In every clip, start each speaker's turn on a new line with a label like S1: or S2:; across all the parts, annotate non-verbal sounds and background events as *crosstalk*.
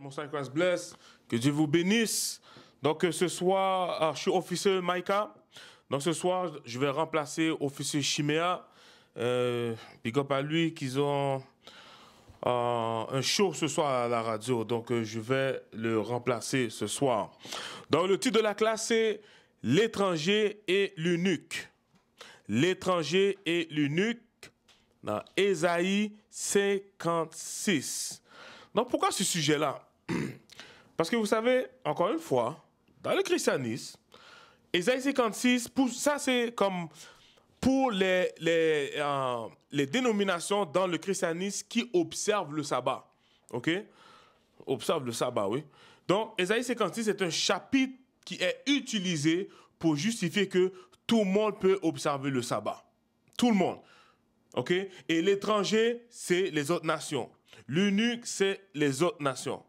S1: mon saint que Dieu vous bénisse. Donc euh, ce soir, ah, je suis officier Maïka. Donc ce soir, je vais remplacer officier Chiméa. Euh, big à lui qu'ils ont euh, un show ce soir à la radio. Donc euh, je vais le remplacer ce soir. Donc le titre de la classe c'est L'étranger et l'unique. L'étranger et l'unique dans Ésaïe 56. Donc pourquoi ce sujet-là *clears throat* Parce que vous savez, encore une fois, dans le christianisme, Esaïe 56, pour, ça c'est comme pour les, euh, les, dénominations dans le christianisme qui observent le sabbat. OK Observe le sabbat, oui. Donc, Esaïe 56 est un chapitre qui est utilisé pour justifier que tout le monde peut observer le sabbat. Tout le monde. OK Et l'étranger, c'est les autres nations. L'unique, c'est les autres nations.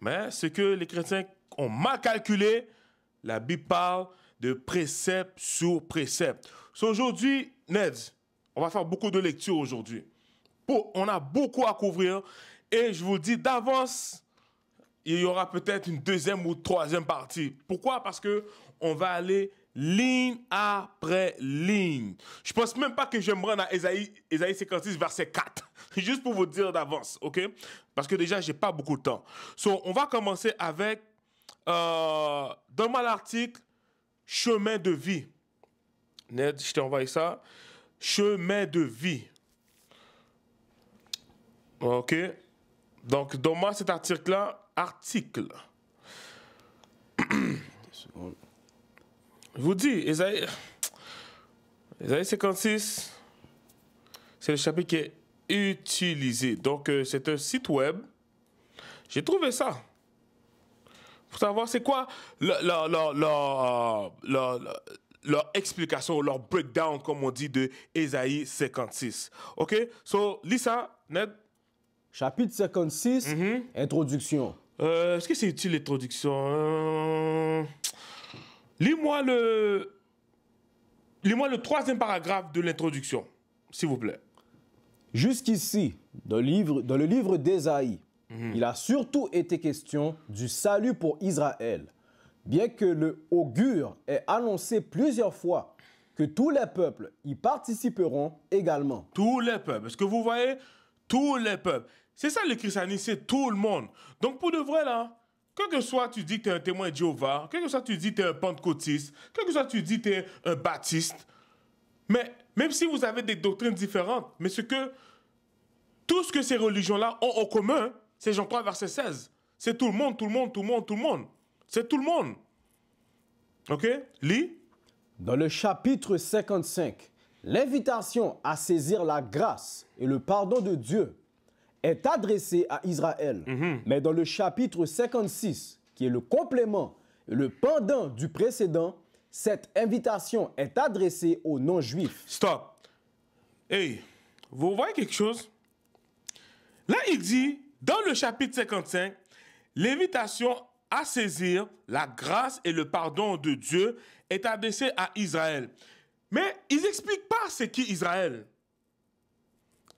S1: Mais ce que les chrétiens ont mal calculé, la Bible parle de précepte sur précepte. C'est aujourd'hui, Ned, on va faire beaucoup de lectures aujourd'hui. On a beaucoup à couvrir et je vous dis d'avance, il y aura peut-être une deuxième ou troisième partie. Pourquoi Parce que on va aller ligne après ligne. Je pense même pas que j'aimerais dans Isaïe 56, verset 4 juste pour vous dire d'avance, ok Parce que déjà, j'ai pas beaucoup de temps. So, on va commencer avec, euh, donne-moi l'article chemin de vie. Ned, je t'ai envoyé ça. Chemin de vie. Ok. Donc, donne-moi cet article-là. Article. Je vous dis, Esaïe, Esaïe 56, c'est le chapitre qui est utiliser. Donc, euh, c'est un site web. J'ai trouvé ça. Pour savoir c'est quoi leur, leur, explication, leur breakdown, comme on dit, de Ésaïe 56. OK? So, ça, Ned. Chapitre 56, mhm.
S2: introduction.
S1: Euh, est-ce que c'est utile l'introduction? Euh, le. Lis-moi le troisième paragraphe de l'introduction, s'il vous plaît. Jusqu'ici, dans,
S2: dans, le livre d'Ésaïe, mhm. il a surtout été question du salut pour Israël. Bien que le augure ait annoncé plusieurs fois que tous les
S1: peuples y participeront également. Tous les peuples. Est-ce que vous voyez Tous les peuples. C'est ça le christianisme, c'est tout le monde. Donc pour de vrai là, que que soit tu dis que tu es un témoin de Jéhovah, quel que soit tu dis que tu es un pentecôtiste, que que soit tu dis que tu es un baptiste, mais même si vous avez des doctrines différentes, mais ce que tout ce que ces religions-là ont en commun, c'est Jean 3, verset 16. C'est tout le monde, tout le monde, tout le monde, tout le monde. C'est tout le monde. OK Lis. Dans le chapitre 55,
S2: l'invitation à saisir la grâce et le pardon de Dieu est adressée à Israël. Mhm. Mais dans le chapitre 56, qui est le complément, le pendant du précédent, cette invitation est adressée aux
S1: non-juifs. Stop. Hey, vous voyez quelque chose Là, il dit, dans le chapitre 55, l'invitation à saisir la grâce et le pardon de Dieu est adressée à Israël. Mais ils n'expliquent pas ce qui Israël.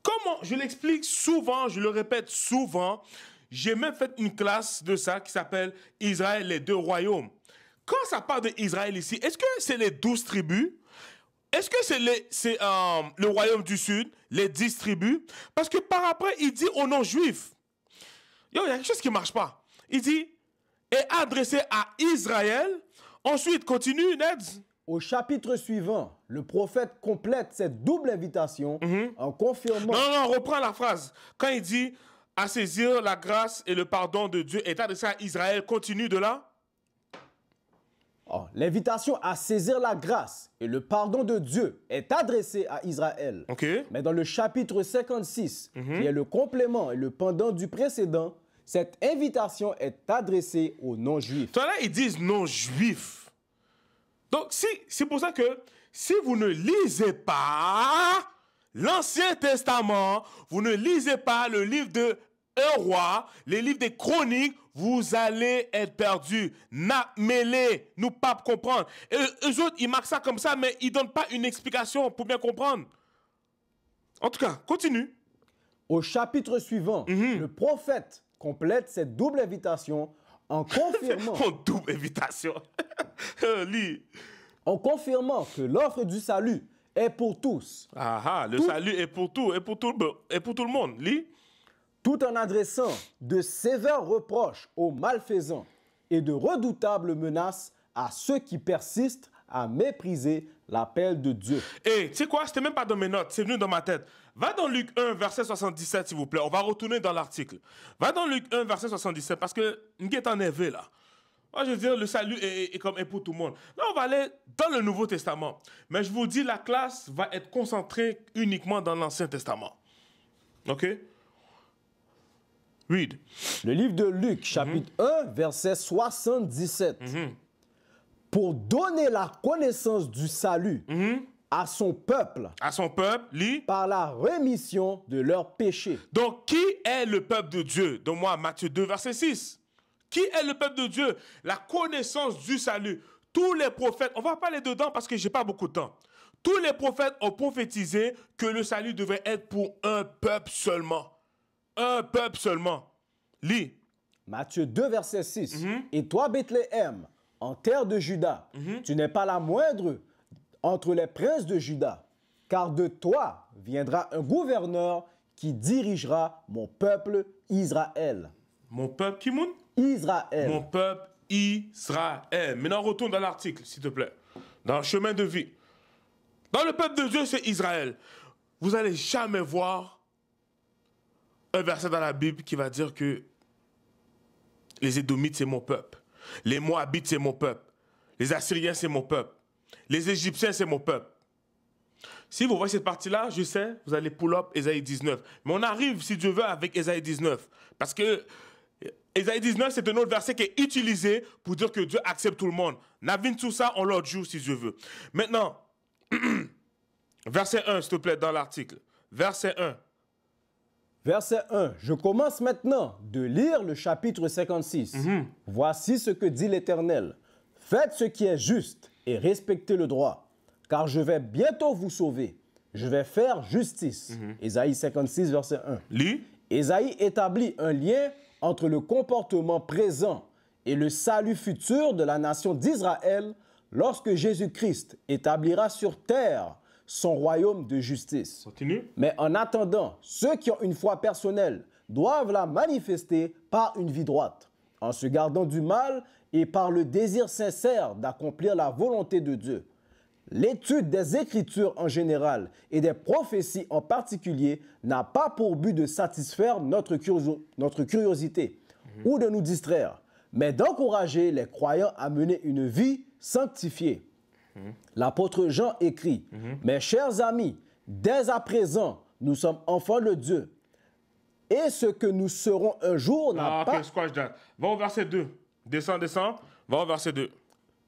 S1: Comment Je l'explique souvent, je le répète souvent. J'ai même fait une classe de ça qui s'appelle Israël, les deux royaumes. Quand ça parle d'Israël ici, est-ce que c'est les douze tribus est-ce que c'est euh, le royaume du Sud, les distribue Parce que par après, il dit au non-juifs, il y a quelque chose qui ne marche pas. Il dit, est adressé à Israël. Ensuite, continue, Ned. Au chapitre suivant, le prophète
S2: complète cette double invitation mhm. en confirmant...
S1: Non, non, reprends reprend la phrase. Quand il dit, à saisir la grâce et le pardon de Dieu est adressé à Israël, continue de là.
S2: Oh, l'invitation à saisir la grâce et le pardon de Dieu est adressée à Israël. Mais dans le chapitre 56, mhm. qui est le complément et le pendant du précédent, cette invitation est adressée aux non-juifs. Toi ils
S1: disent non-juifs. Donc, si, c'est pour ça que si vous ne lisez pas l'Ancien Testament, vous ne lisez pas le livre de un roi, les livres des chroniques, vous allez être perdus. N'a mêlé, nous pas comprendre. Et eux autres, ils marquent ça comme ça, mais ils donnent pas une explication pour bien comprendre. En tout cas, continue.
S2: Au chapitre suivant, mhm. le prophète complète cette double invitation en *laughs* confirmant. en
S1: double invitation. *laughs*
S2: Euh, en confirmant que l'offre du salut est pour tous.
S1: Ah, ah le salut est pour tout, est pour tout, pour tout le monde. Lis
S2: tout en adressant de sévères reproches aux malfaisants et de redoutables
S1: menaces à ceux qui persistent à mépriser l'appel de Dieu. Et tu sais quoi, c'était même pas dans mes notes, c'est venu dans ma tête. Va dans Luc 1, verset 77, s'il vous plaît. On va retourner dans l'article. Va dans Luc 1, verset 77, parce que nous est énervé là. Moi, je veux dire, le salut est, comme est pour tout le monde. Là, on va aller dans le Nouveau Testament. Mais je vous dis, la classe va être concentrée uniquement dans l'Ancien Testament. OK?
S2: Le livre de Luc, chapitre 1, mm-hmm. verset 77. Mm-hmm. Pour donner la connaissance du salut mm-hmm. à son
S1: peuple. À son peuple, Par la rémission de leurs péchés. Donc, qui est le peuple de Dieu Donne-moi Matthieu 2, verset 6. Qui est le peuple de Dieu La connaissance du salut. Tous les prophètes, on va pas aller dedans parce que j'ai pas beaucoup de temps. Tous les prophètes ont prophétisé que le salut devait être pour un peuple seulement
S2: un peuple seulement. Lis. Matthieu 2, verset 6. Mhm. Et toi, Bethléem, en terre de Juda, mhm. tu n'es pas la moindre entre les princes de Juda, car de toi viendra un gouverneur qui dirigera mon peuple Israël. Mon peuple qui Israël. Mon
S1: peuple Israël. Maintenant, retourne dans l'article, s'il te plaît. Dans le chemin de vie. Dans le peuple de Dieu, c'est Israël. Vous n'allez jamais voir un verset dans la Bible qui va dire que les Édomites, c'est mon peuple. Les Moabites, c'est mon peuple. Les Assyriens, c'est mon peuple. Les Égyptiens, c'est mon peuple. Si vous voyez cette partie-là, je sais, vous allez pull up Esaïe 19. Mais on arrive, si Dieu veut, avec Esaïe 19. Parce que Esaïe 19, c'est un autre verset qui est utilisé pour dire que Dieu accepte tout le monde. Navine tout ça, on l'autre joue si Dieu veut. Maintenant, *clears throat* verset 1, s'il te plaît, dans l'article. Verset 1. Verset 1.
S2: Je commence maintenant de lire le chapitre 56. Mhm. Voici ce que dit l'Éternel. Faites ce qui est juste et respectez le droit, car je vais bientôt vous sauver. Je vais faire justice. Mhm. Ésaïe 56, verset 1. Lui? Ésaïe établit un lien entre le comportement présent et le salut futur de la nation d'Israël lorsque Jésus-Christ établira sur terre son royaume de justice. Mais en attendant, ceux qui ont une foi personnelle doivent la manifester par une vie droite, en se gardant du mal et par le désir sincère d'accomplir la volonté de Dieu. L'étude des Écritures en général et des prophéties en particulier n'a pas pour but de satisfaire notre, curiosité mhm. ou de nous distraire, mais d'encourager les croyants à mener une vie sanctifiée L'apôtre Jean écrit, mhm. Mes chers amis, dès à présent, nous sommes enfants de Dieu. Et ce
S1: que nous serons un jour n'a ah, pas... Va au verset 2. Descends, descends. Va au verset 2.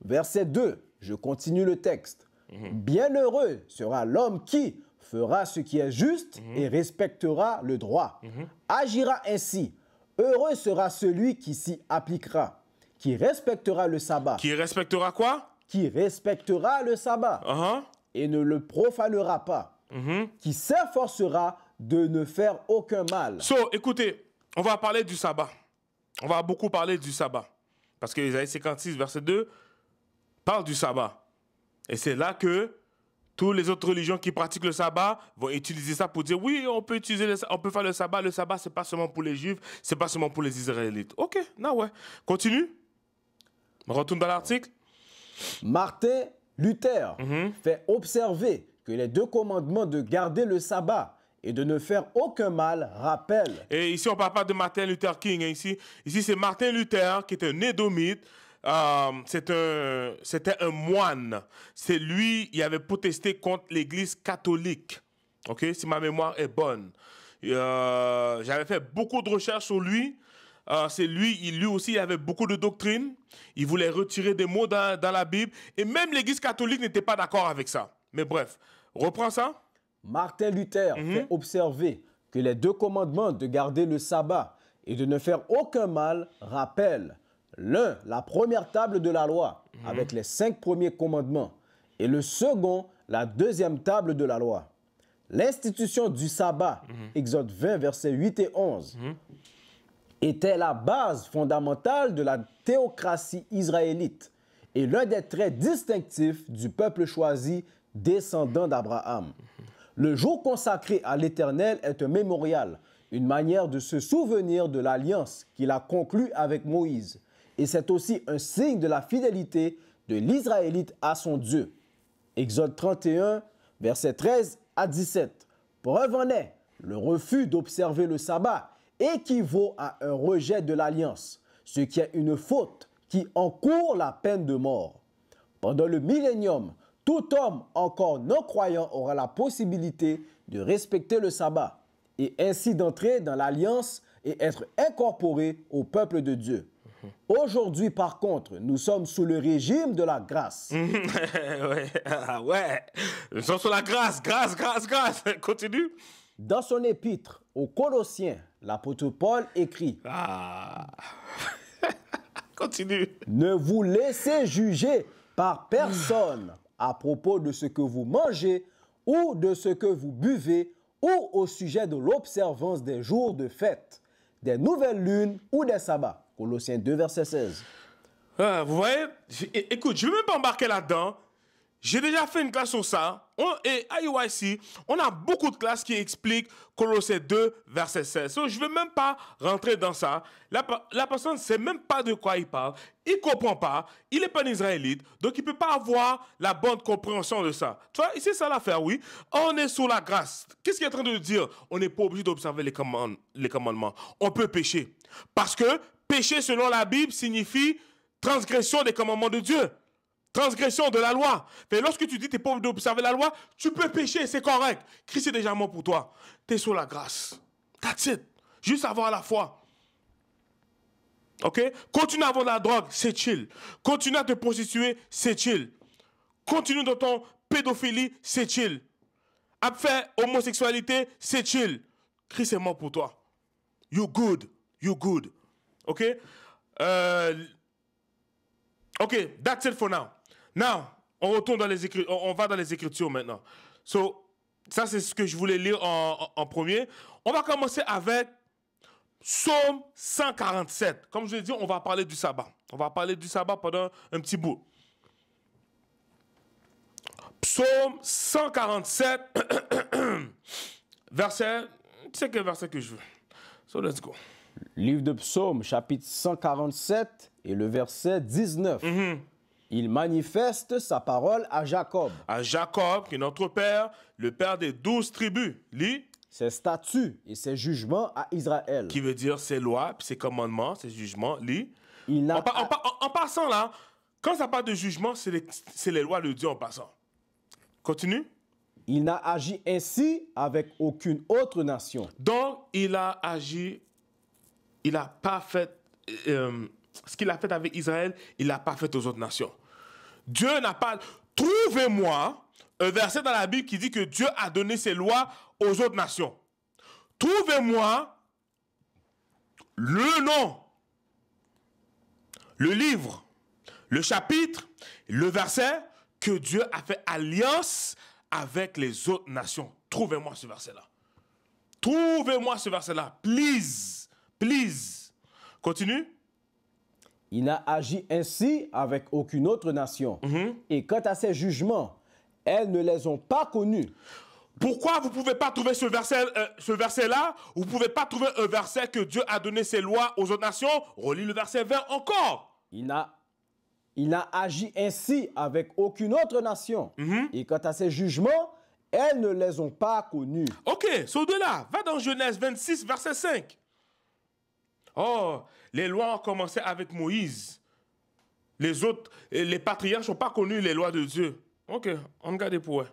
S2: Verset 2. Je continue le texte. Mhm. Bienheureux sera l'homme qui fera ce qui est juste mhm. et respectera le droit. Agira ainsi. Heureux sera celui qui s'y appliquera, qui respectera le sabbat.
S1: Qui respectera quoi
S2: qui respectera le sabbat
S1: uh-huh. et ne le
S2: profanera pas, mm-hmm. qui s'efforcera de ne faire aucun mal. So,
S1: écoutez, on va parler du sabbat. On va beaucoup parler du sabbat. Parce que Isaïe 56, verset 2, parle du sabbat. Et c'est là que toutes les autres religions qui pratiquent le sabbat vont utiliser ça pour dire oui, on peut utiliser on peut faire le sabbat. Le sabbat, c'est pas seulement pour les juifs, ce n'est pas seulement pour les israélites. Ok, non ouais. Continue. On retourne dans l'article. Martin Luther mhm. fait observer que
S2: les deux commandements de garder le sabbat et de ne faire aucun mal rappellent.
S1: Et ici, on ne parle pas de Martin Luther King. Hein, ici, ici c'est Martin Luther qui est un édomite. Euh, c'était un, moine. C'est lui qui avait protesté contre l'Église catholique. Ok, si ma mémoire est bonne. Euh, j'avais fait beaucoup de recherches sur lui. Euh, c'est lui, il, lui aussi, il avait beaucoup de doctrines. Il voulait retirer des mots dans, la Bible. Et même l'Église catholique n'était pas d'accord avec ça. Mais bref, reprends ça. Martin Luther mhm. fait observer que les deux commandements de garder le
S2: sabbat et de ne faire aucun mal rappellent l'un la première table de la loi mhm. avec les cinq premiers commandements et le second la deuxième table de la loi. L'institution du sabbat, mhm. Exode 20, versets 8 et 11, était la base fondamentale de la théocratie israélite et l'un des traits distinctifs du peuple choisi descendant d'Abraham. Le jour consacré à l'Éternel est un mémorial, une manière de se souvenir de l'alliance qu'il a conclue avec Moïse, et c'est aussi un signe de la fidélité de l'Israélite à son Dieu. Exode 31, versets 13 à 17. Preuve en est le refus d'observer le sabbat équivaut à un rejet de l'alliance, ce qui est une faute qui encourt la peine de mort. Pendant le millénium, tout homme encore non croyant aura la possibilité de respecter le sabbat et ainsi d'entrer dans l'alliance et être incorporé au peuple de Dieu. Aujourd'hui, par contre, nous sommes sous le régime de la grâce.
S1: *laughs* ouais, ouais, nous sommes sous la
S2: grâce, grâce, grâce, grâce. Continue. Dans son épître aux Colossiens, l'apôtre Paul écrit Ah *laughs* Continue. Ne vous laissez juger par personne à propos de ce que vous mangez ou de ce que vous buvez ou au sujet de l'observance des jours de fête, des nouvelles lunes ou des sabbats. Colossiens 2, verset 16.
S1: Ah, vous voyez, écoute, je ne veux même pas embarquer là-dedans. J'ai déjà fait une classe sur ça. On, et à UIC, on a beaucoup de classes qui expliquent Colossiens 2, verset 16. je ne vais même pas rentrer dans ça. La, personne ne sait même pas de quoi il parle. Il ne comprend pas. Il n'est pas un israélite. Donc, il ne peut pas avoir la bonne compréhension de ça. Tu vois, c'est ça l'affaire, oui. On est sous la grâce. Qu'est-ce qu'il est en train de dire On n'est pas obligé d'observer les, les commandements. On peut pécher. Parce que pécher, selon la Bible, signifie transgression des commandements de Dieu transgression de la loi. Mais lorsque tu dis que tu n'es pas d'observer la loi, tu peux pécher, c'est correct. Christ est déjà mort pour toi. Tu es sous la grâce. That's it. Juste avoir la foi. OK Continue à avoir la drogue, c'est chill. Continue à te prostituer, c'est chill. Continue dans ton pédophilie, c'est chill. À faire homosexualité, c'est chill. Christ est mort pour toi. You good. You good. OK euh, Okay, that's it for now. Non, on retourne dans les on, va dans les écritures maintenant. So, ça, c'est ce que je voulais lire en, premier. On va commencer avec Psaume 147. Comme je l'ai dit, on va parler du sabbat. On va parler du sabbat pendant un petit bout. Psaume 147, *coughs* verset. Tu sais quel verset que je veux. So let's
S2: go. Livre de Psaume, chapitre 147 et le verset 19. Il manifeste sa parole à Jacob. À Jacob, qui est notre père,
S1: le père des douze tribus. lit ses statuts et ses jugements à Israël. Qui veut dire ses lois, ses commandements, ses jugements, lui. en, passant là, quand ça parle de jugement, c'est les, les lois de Dieu en passant. Continue. Il
S2: n'a agi ainsi avec aucune autre nation.
S1: Donc, il a agi, il n'a pas fait, euh, ce qu'il a fait avec Israël, il n'a pas fait aux autres nations. Dieu n'a pas... Trouvez-moi un verset dans la Bible qui dit que Dieu a donné ses lois aux autres nations. Trouvez-moi le nom, le livre, le chapitre, le verset que Dieu a fait alliance avec les autres nations. Trouvez-moi ce verset-là. Trouvez-moi ce verset-là. Please. Please. Continue. Il n'a agi ainsi avec
S2: aucune autre nation. Mhm. Et quant à ses jugements, elles ne les ont pas connus.
S1: Pourquoi vous ne pouvez pas trouver ce euh, verset-là verset Vous ne pouvez pas trouver un verset que Dieu a donné ses lois aux autres nations Relis le verset 20 encore. Il n'a
S2: agi ainsi avec aucune autre nation. Mhm. Et quant à ses jugements, elles ne les ont pas connus.
S1: Ok, c'est delà, Va dans Genèse 26, verset 5. Oh, les lois ont commencé avec Moïse. Les autres, les patriarches n'ont pas connu les lois de Dieu. Ok, on regarde pour eux.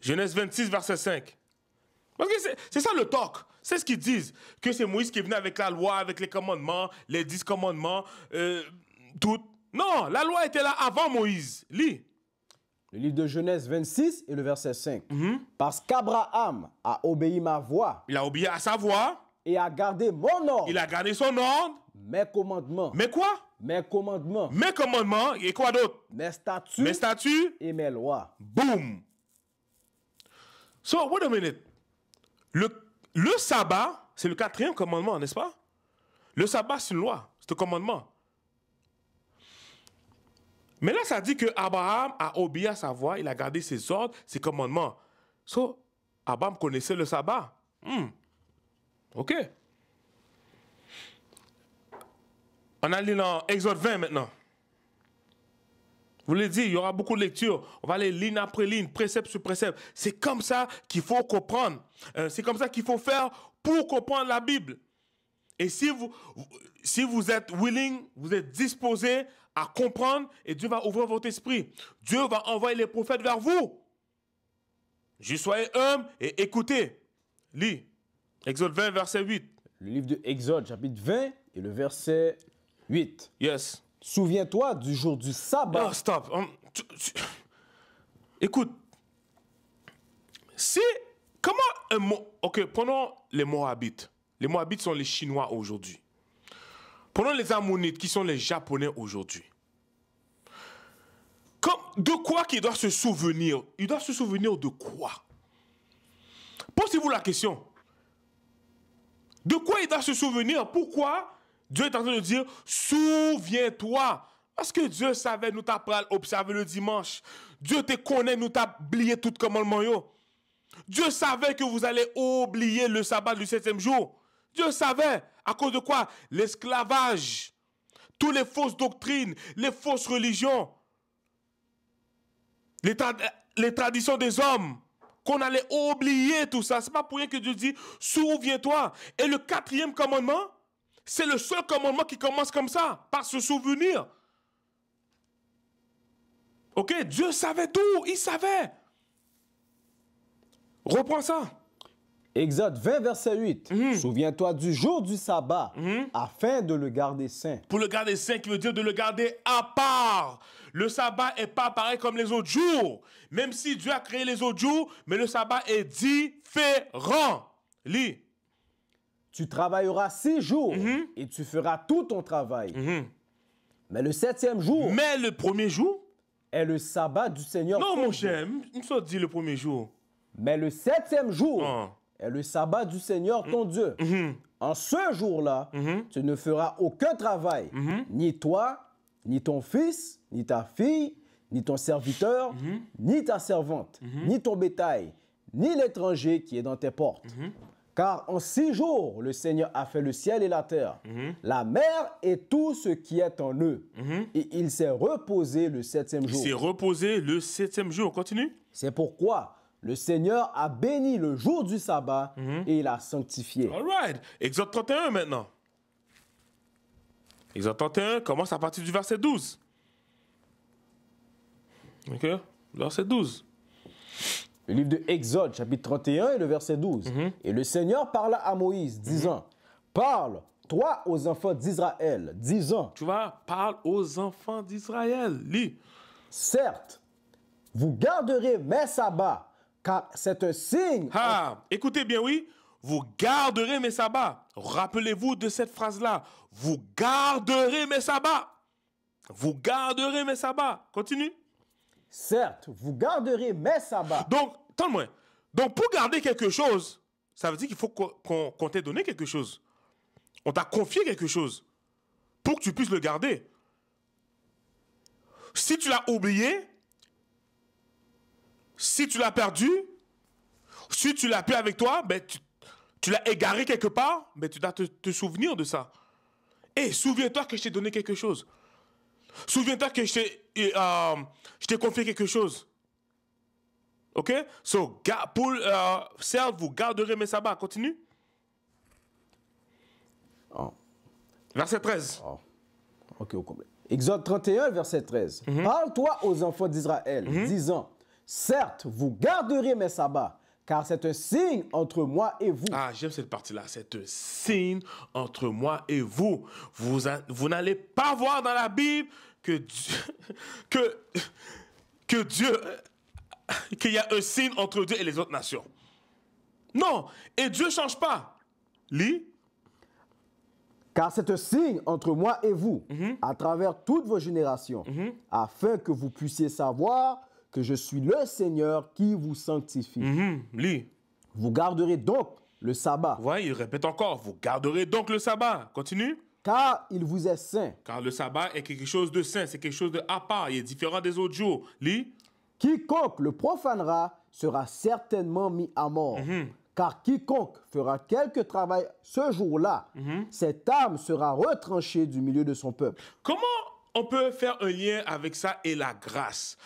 S1: Genèse 26, verset 5. Parce que c'est ça le talk. C'est ce qu'ils disent. Que c'est Moïse qui est venu avec la loi, avec les commandements, les dix commandements, euh, tout. Non, la loi était là avant Moïse. Lis.
S2: Le livre de Genèse 26 et le verset 5. Mhm. Parce qu'Abraham a obéi ma voix. Il a obéi à sa voix et a gardé mon ordre. Il a gardé son ordre. Mes commandements. Mais quoi Mes commandements. Mes commandements et
S1: quoi d'autre Mes statuts. Mes statuts. Et mes lois. Boom. So, wait a minute. Le, le sabbat, c'est le quatrième commandement, n'est-ce pas Le sabbat, c'est une loi, c'est un commandement. Mais là, ça dit que Abraham a obéi à sa voix, il a gardé ses ordres, ses commandements. So, Abraham connaissait le sabbat. Hmm. OK. On allait dans Exode 20 maintenant. Vous l'avez dit, il y aura beaucoup de lectures. On va aller ligne après ligne, précepte sur précepte. C'est comme ça qu'il faut comprendre. Euh, c'est comme ça qu'il faut faire pour comprendre la Bible. Et si vous, si vous êtes willing, vous êtes disposé à comprendre, et Dieu va ouvrir votre esprit. Dieu va envoyer les prophètes vers vous. Juste soyez humble et écoutez. Lis. Exode 20, verset 8. Le livre de Exode,
S2: chapitre 20 et le verset 8. Yes. Souviens-toi du jour du
S1: sabbat. Oh, stop. Um, écoute, si. Comment un mot. Ok, prenons les Moabites. Les Moabites sont les Chinois aujourd'hui. Prenons les Ammonites qui sont les Japonais aujourd'hui. De quoi qu'ils doivent se souvenir Il doit se souvenir de quoi Posez-vous la question. De quoi il doit se souvenir Pourquoi Dieu est en train de dire, souviens-toi. Parce que Dieu savait, nous à observer le dimanche. Dieu te connaît, nous t'a oublié tout commandement. Dieu savait que vous allez oublier le sabbat du septième jour. Dieu savait. À cause de quoi L'esclavage. Toutes les fausses doctrines, les fausses religions, les traditions des hommes qu'on allait oublier tout ça. C'est pas pour rien que Dieu dit, souviens-toi. Et le quatrième commandement, c'est le seul commandement qui commence comme ça, par se souvenir. Ok, Dieu savait tout, il savait.
S2: Reprends ça. Exode 20, verset 8. Mhm. Souviens-toi du jour du sabbat mhm. afin de le garder saint.
S1: Pour le garder saint, qui veut dire de le garder à part. Le sabbat n'est pas pareil comme les autres jours. Même si Dieu a créé les autres jours, mais le sabbat est différent. Lis.
S2: Tu travailleras six jours mhm. et tu feras tout ton travail. Mais le septième jour. Mais le premier jour. Est le sabbat du Seigneur. Non, mon cher, il me sort dit le premier jour. Mais le septième jour. Ah est le sabbat du Seigneur ton mm-hmm. Dieu. Mm-hmm. En ce jour-là, mm-hmm. tu ne feras aucun travail, ni toi, ni ton fils, ni ta fille, ni ton serviteur, ni ta servante, ni ton bétail, ni l'étranger qui est dans tes portes. Car en six jours, le Seigneur a fait le ciel et la terre, la mer et tout ce qui est en eux. Et il s'est reposé le septième jour. Il s'est reposé le septième jour. Continue. C'est pourquoi le Seigneur
S1: a béni le jour du sabbat mhm. et il a sanctifié. All right. Exode 31 maintenant. Exode 31 commence à partir du verset 12. OK? Verset 12. Le livre de Exode,
S2: chapitre 31 et le verset 12. Mhm. Et le Seigneur parla à Moïse, disant, mhm. Parle, toi, aux enfants d'Israël, disant... Tu vois, parle aux enfants d'Israël,
S1: lis. Certes, vous garderez mes sabbats car c'est un signe. Ah, écoutez bien, oui. Vous garderez mes sabbats. Rappelez-vous de cette phrase-là. Vous garderez mes sabbats. Vous garderez mes sabbats. Continue. Certes, vous garderez mes sabbats. Donc, tant moins. Donc, pour garder quelque chose, ça veut dire qu'il faut qu'on t'ait donné quelque chose. On t'a confié quelque chose pour que tu puisses le garder. Si tu l'as oublié, si tu l'as perdu, si tu l'as plus avec toi, ben, tu, l'as égaré quelque part, mais ben, tu dois te, souvenir de ça. Et souviens-toi que je t'ai donné quelque chose. Souviens-toi que je t'ai euh, confié quelque chose. Ok? So, pour, euh, vous garderez mes sabbats. Continue.
S2: Oh. Verset 13. Ok, au complet. Exode 31, verset 13. Mhm. Parle-toi aux enfants d'Israël, mhm. disant Certes, vous garderez mes sabbats,
S1: car c'est un signe entre moi et vous. Ah, j'aime cette partie-là. C'est un signe entre moi et vous. Vous, vous n'allez pas voir dans la Bible que *laughs* que, que Dieu, *laughs* qu'il y a un signe entre Dieu et les autres nations. Non, et Dieu ne change pas. Lis.
S2: Car c'est un signe entre moi et vous, mhm. à travers toutes vos générations, mhm. afin que vous puissiez savoir que je suis le Seigneur qui vous sanctifie. Mhm,
S1: vous garderez donc le sabbat. Oui, il répète encore, vous garderez donc le sabbat. Continue. Car il vous est saint. Car le sabbat est quelque chose de saint, c'est quelque chose de à part, il est différent des autres jours. Lis.
S2: Quiconque le profanera sera certainement mis à mort. Mhm. Car quiconque fera quelque travail ce jour-là, mhm. cette âme sera retranchée du milieu de son peuple.
S1: Comment on peut faire un lien avec ça et la grâce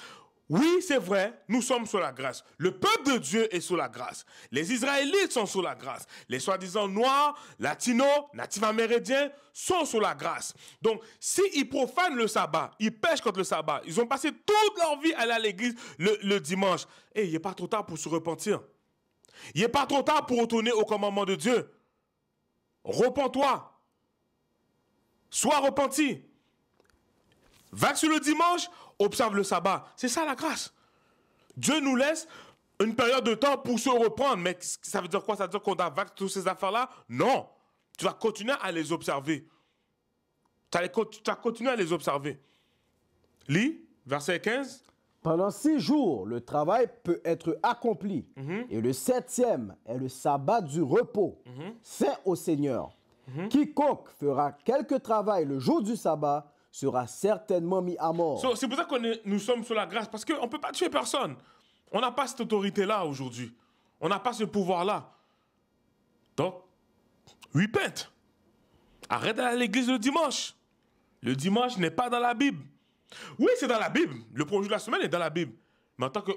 S1: oui, c'est vrai, nous sommes sous la grâce. Le peuple de Dieu est sous la grâce. Les Israélites sont sous la grâce. Les soi-disant noirs, latinos, natifs amérindiens sont sous la grâce. Donc, s'ils profanent le sabbat, ils pêchent contre le sabbat, ils ont passé toute leur vie à aller à l'église le, dimanche. Et eh, il n'est pas trop tard pour se repentir. Il n'est pas trop tard pour retourner au commandement de Dieu. Repends-toi. Sois repenti. Va sur le dimanche, observe le sabbat. C'est ça la grâce. Dieu nous laisse une période de temps pour se reprendre. Mais ça veut dire quoi Ça veut dire qu'on a vague tous ces affaires-là Non. Tu vas continuer à les observer. Tu vas continuer à les observer. Lis, verset 15.
S2: Pendant six jours, le travail peut être accompli. Mhm. Et le septième est le sabbat du repos. C'est mhm. au Seigneur. Mhm. Quiconque fera quelque travail le jour du sabbat sera certainement mis à mort.
S1: c'est pour ça que nous sommes sur la grâce, parce qu'on ne peut pas tuer personne. On n'a pas cette autorité-là aujourd'hui. On n'a pas ce pouvoir-là. Donc, repent. Arrête d'aller à l'église le dimanche. Le dimanche n'est pas dans la Bible. Oui, c'est dans la Bible. Le premier de la semaine est dans la Bible. Mais en tant que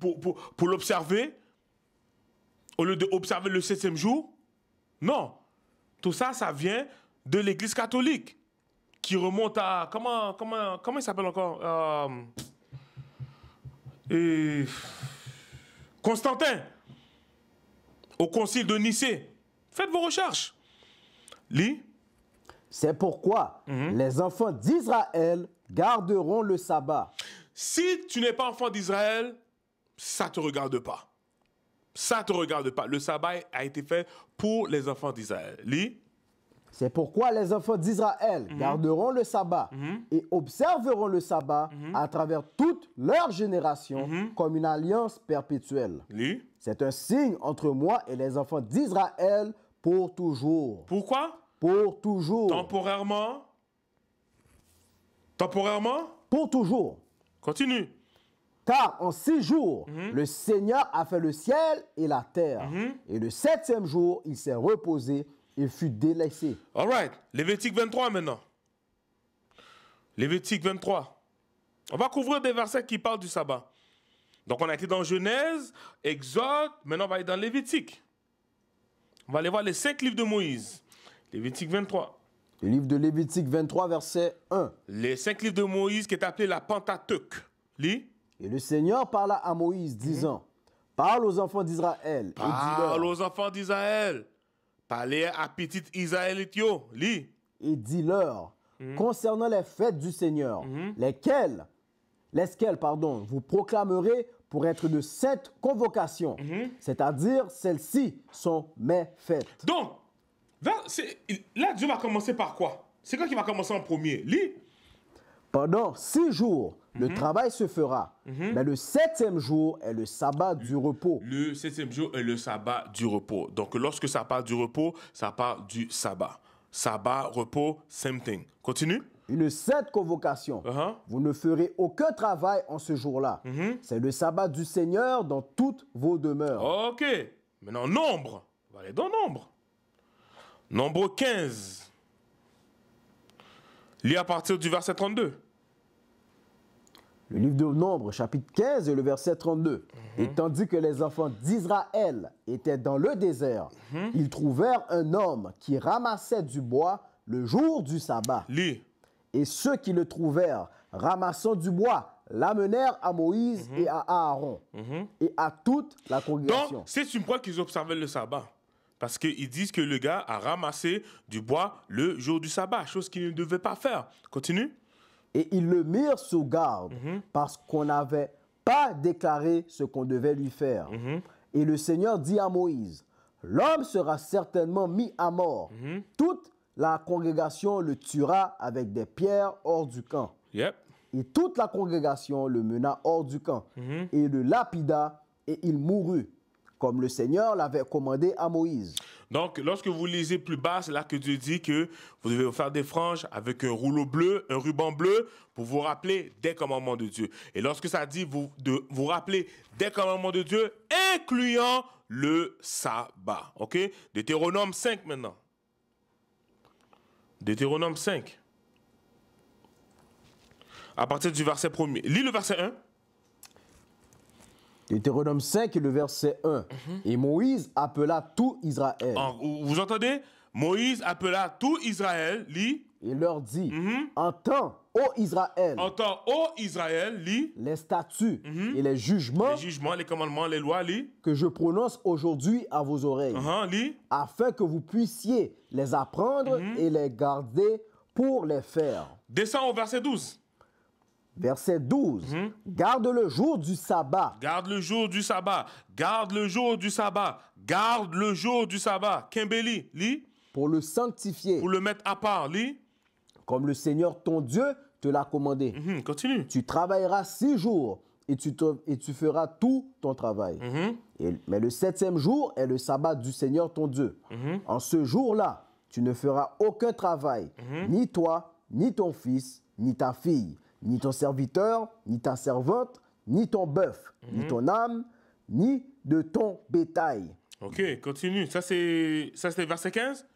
S1: pour, pour l'observer, au lieu d'observer le septième jour, non. Tout ça, ça vient de l'église catholique qui remonte à. Comment, comment, comment il s'appelle encore euh, Constantin, au concile de Nicée. Faites vos recherches. Lis.
S2: C'est pourquoi mhm. les enfants d'Israël garderont le sabbat.
S1: Si tu n'es pas enfant d'Israël, ça ne te regarde pas. Ça ne te regarde pas. Le sabbat a été fait pour les enfants d'Israël. Lis. C'est
S2: pourquoi les enfants d'Israël mhm. garderont le sabbat mhm. et observeront le sabbat mhm. à travers toute leur génération comme une alliance perpétuelle. C'est un signe entre moi et les enfants d'Israël pour toujours. Pourquoi Pour toujours. Temporairement Temporairement Pour toujours. Continue. Car en six jours, le Seigneur a fait le ciel et la terre. Et le septième jour, il s'est reposé il fut délaissé.
S1: All right. Lévitique 23 maintenant. Lévitique 23. On va couvrir des versets qui parlent du sabbat. Donc on a été dans Genèse, Exode, maintenant on va aller dans Lévitique. On va aller voir les cinq livres de Moïse. Lévitique 23. Le livre de Lévitique 23, verset 1. Les cinq livres de Moïse qui est appelé la Pentateuque.
S2: Lis. Et le Seigneur parla à Moïse, disant, mhm. Parle aux enfants d'Israël. Parle
S1: aux enfants d'Israël à petit Israélite, Et
S2: dis-leur, mhm. concernant les fêtes du Seigneur, mhm. lesquelles, lesquelles, pardon, vous proclamerez pour être de cette convocation. Mhm. C'est-à-dire, celles-ci
S1: sont mes fêtes. Donc, là, là Dieu va commencer par quoi C'est quoi qui va commencer en premier Lui
S2: pendant six jours, le mhm. travail se fera. Mhm. Mais le septième jour est le sabbat du repos.
S1: Le septième jour est le sabbat du repos. Donc lorsque ça part du repos, ça part du sabbat. Sabbat, repos, same thing. Continue.
S2: Une sainte convocation. Uh-huh. Vous ne ferez aucun travail en ce jour-là. Mhm. C'est le sabbat du Seigneur dans toutes vos demeures.
S1: OK. Maintenant, nombre. On va aller dans nombre. Nombre 15. Lis à partir du verset 32.
S2: Le livre de Nombre, chapitre 15, et le verset 32. Et mhm. tandis que les enfants d'Israël étaient dans le désert, mhm. ils trouvèrent un homme qui ramassait du bois le jour du sabbat. Lis. Et ceux qui le trouvèrent ramassant du bois l'amenèrent à Moïse mhm. et à Aaron et à toute la congrégation. Donc,
S1: c'est une fois qu'ils observaient le sabbat. Parce qu'ils disent que le gars a ramassé du bois le jour du sabbat, chose qu'il ne devait pas faire. Continue.
S2: Et ils le mirent sous garde mhm. parce qu'on n'avait pas déclaré ce qu'on devait lui faire. Mhm. Et le Seigneur dit à Moïse, l'homme sera certainement mis à mort. Mhm. Toute la congrégation le tuera avec des pierres hors du camp. Et toute la congrégation le mena hors du camp et le lapida et il mourut comme le Seigneur l'avait commandé à Moïse.
S1: Donc, lorsque vous lisez plus bas, c'est là que Dieu dit que vous devez vous faire des franges avec un rouleau bleu, un ruban bleu, pour vous rappeler des commandements de Dieu. Et lorsque ça dit vous, de vous rappeler des commandements de Dieu, incluant le sabbat. OK Deutéronome 5 maintenant. Deutéronome 5. À partir du verset 1 Lis le verset 1.
S2: Deutéronome 5 le verset 1. Mhm. Et Moïse appela tout Israël.
S1: vous entendez Moïse appela tout Israël, lit. Et leur dit, mhm. entends, ô Israël. Entends, ô Israël, lit. Les statuts mhm. et les jugements. Les jugements, les commandements, les lois, lit. Que je prononce
S2: aujourd'hui à vos oreilles. Uh-huh, lit. Afin que vous puissiez les apprendre et les garder
S1: pour les faire. Descends au verset 12.
S2: Verset 12. Mhm. Garde le jour du sabbat.
S1: Garde le jour du sabbat. Garde le jour du sabbat. Garde le jour du sabbat. Kimbeli, lis. Pour le sanctifier. Pour le mettre à part, lis. Comme le Seigneur ton Dieu te l'a commandé. Mhm, continue. Tu travailleras
S2: six jours et tu, et tu feras tout ton travail. Mhm. mais le septième jour est le sabbat du Seigneur ton Dieu. En ce jour-là, tu ne feras aucun travail, ni toi, ni ton fils, ni ta fille ni ton serviteur, ni ta servante, ni ton bœuf, ni mhm. ton âme, ni de ton bétail.
S1: Ok, continue. Ça, c'est verset 15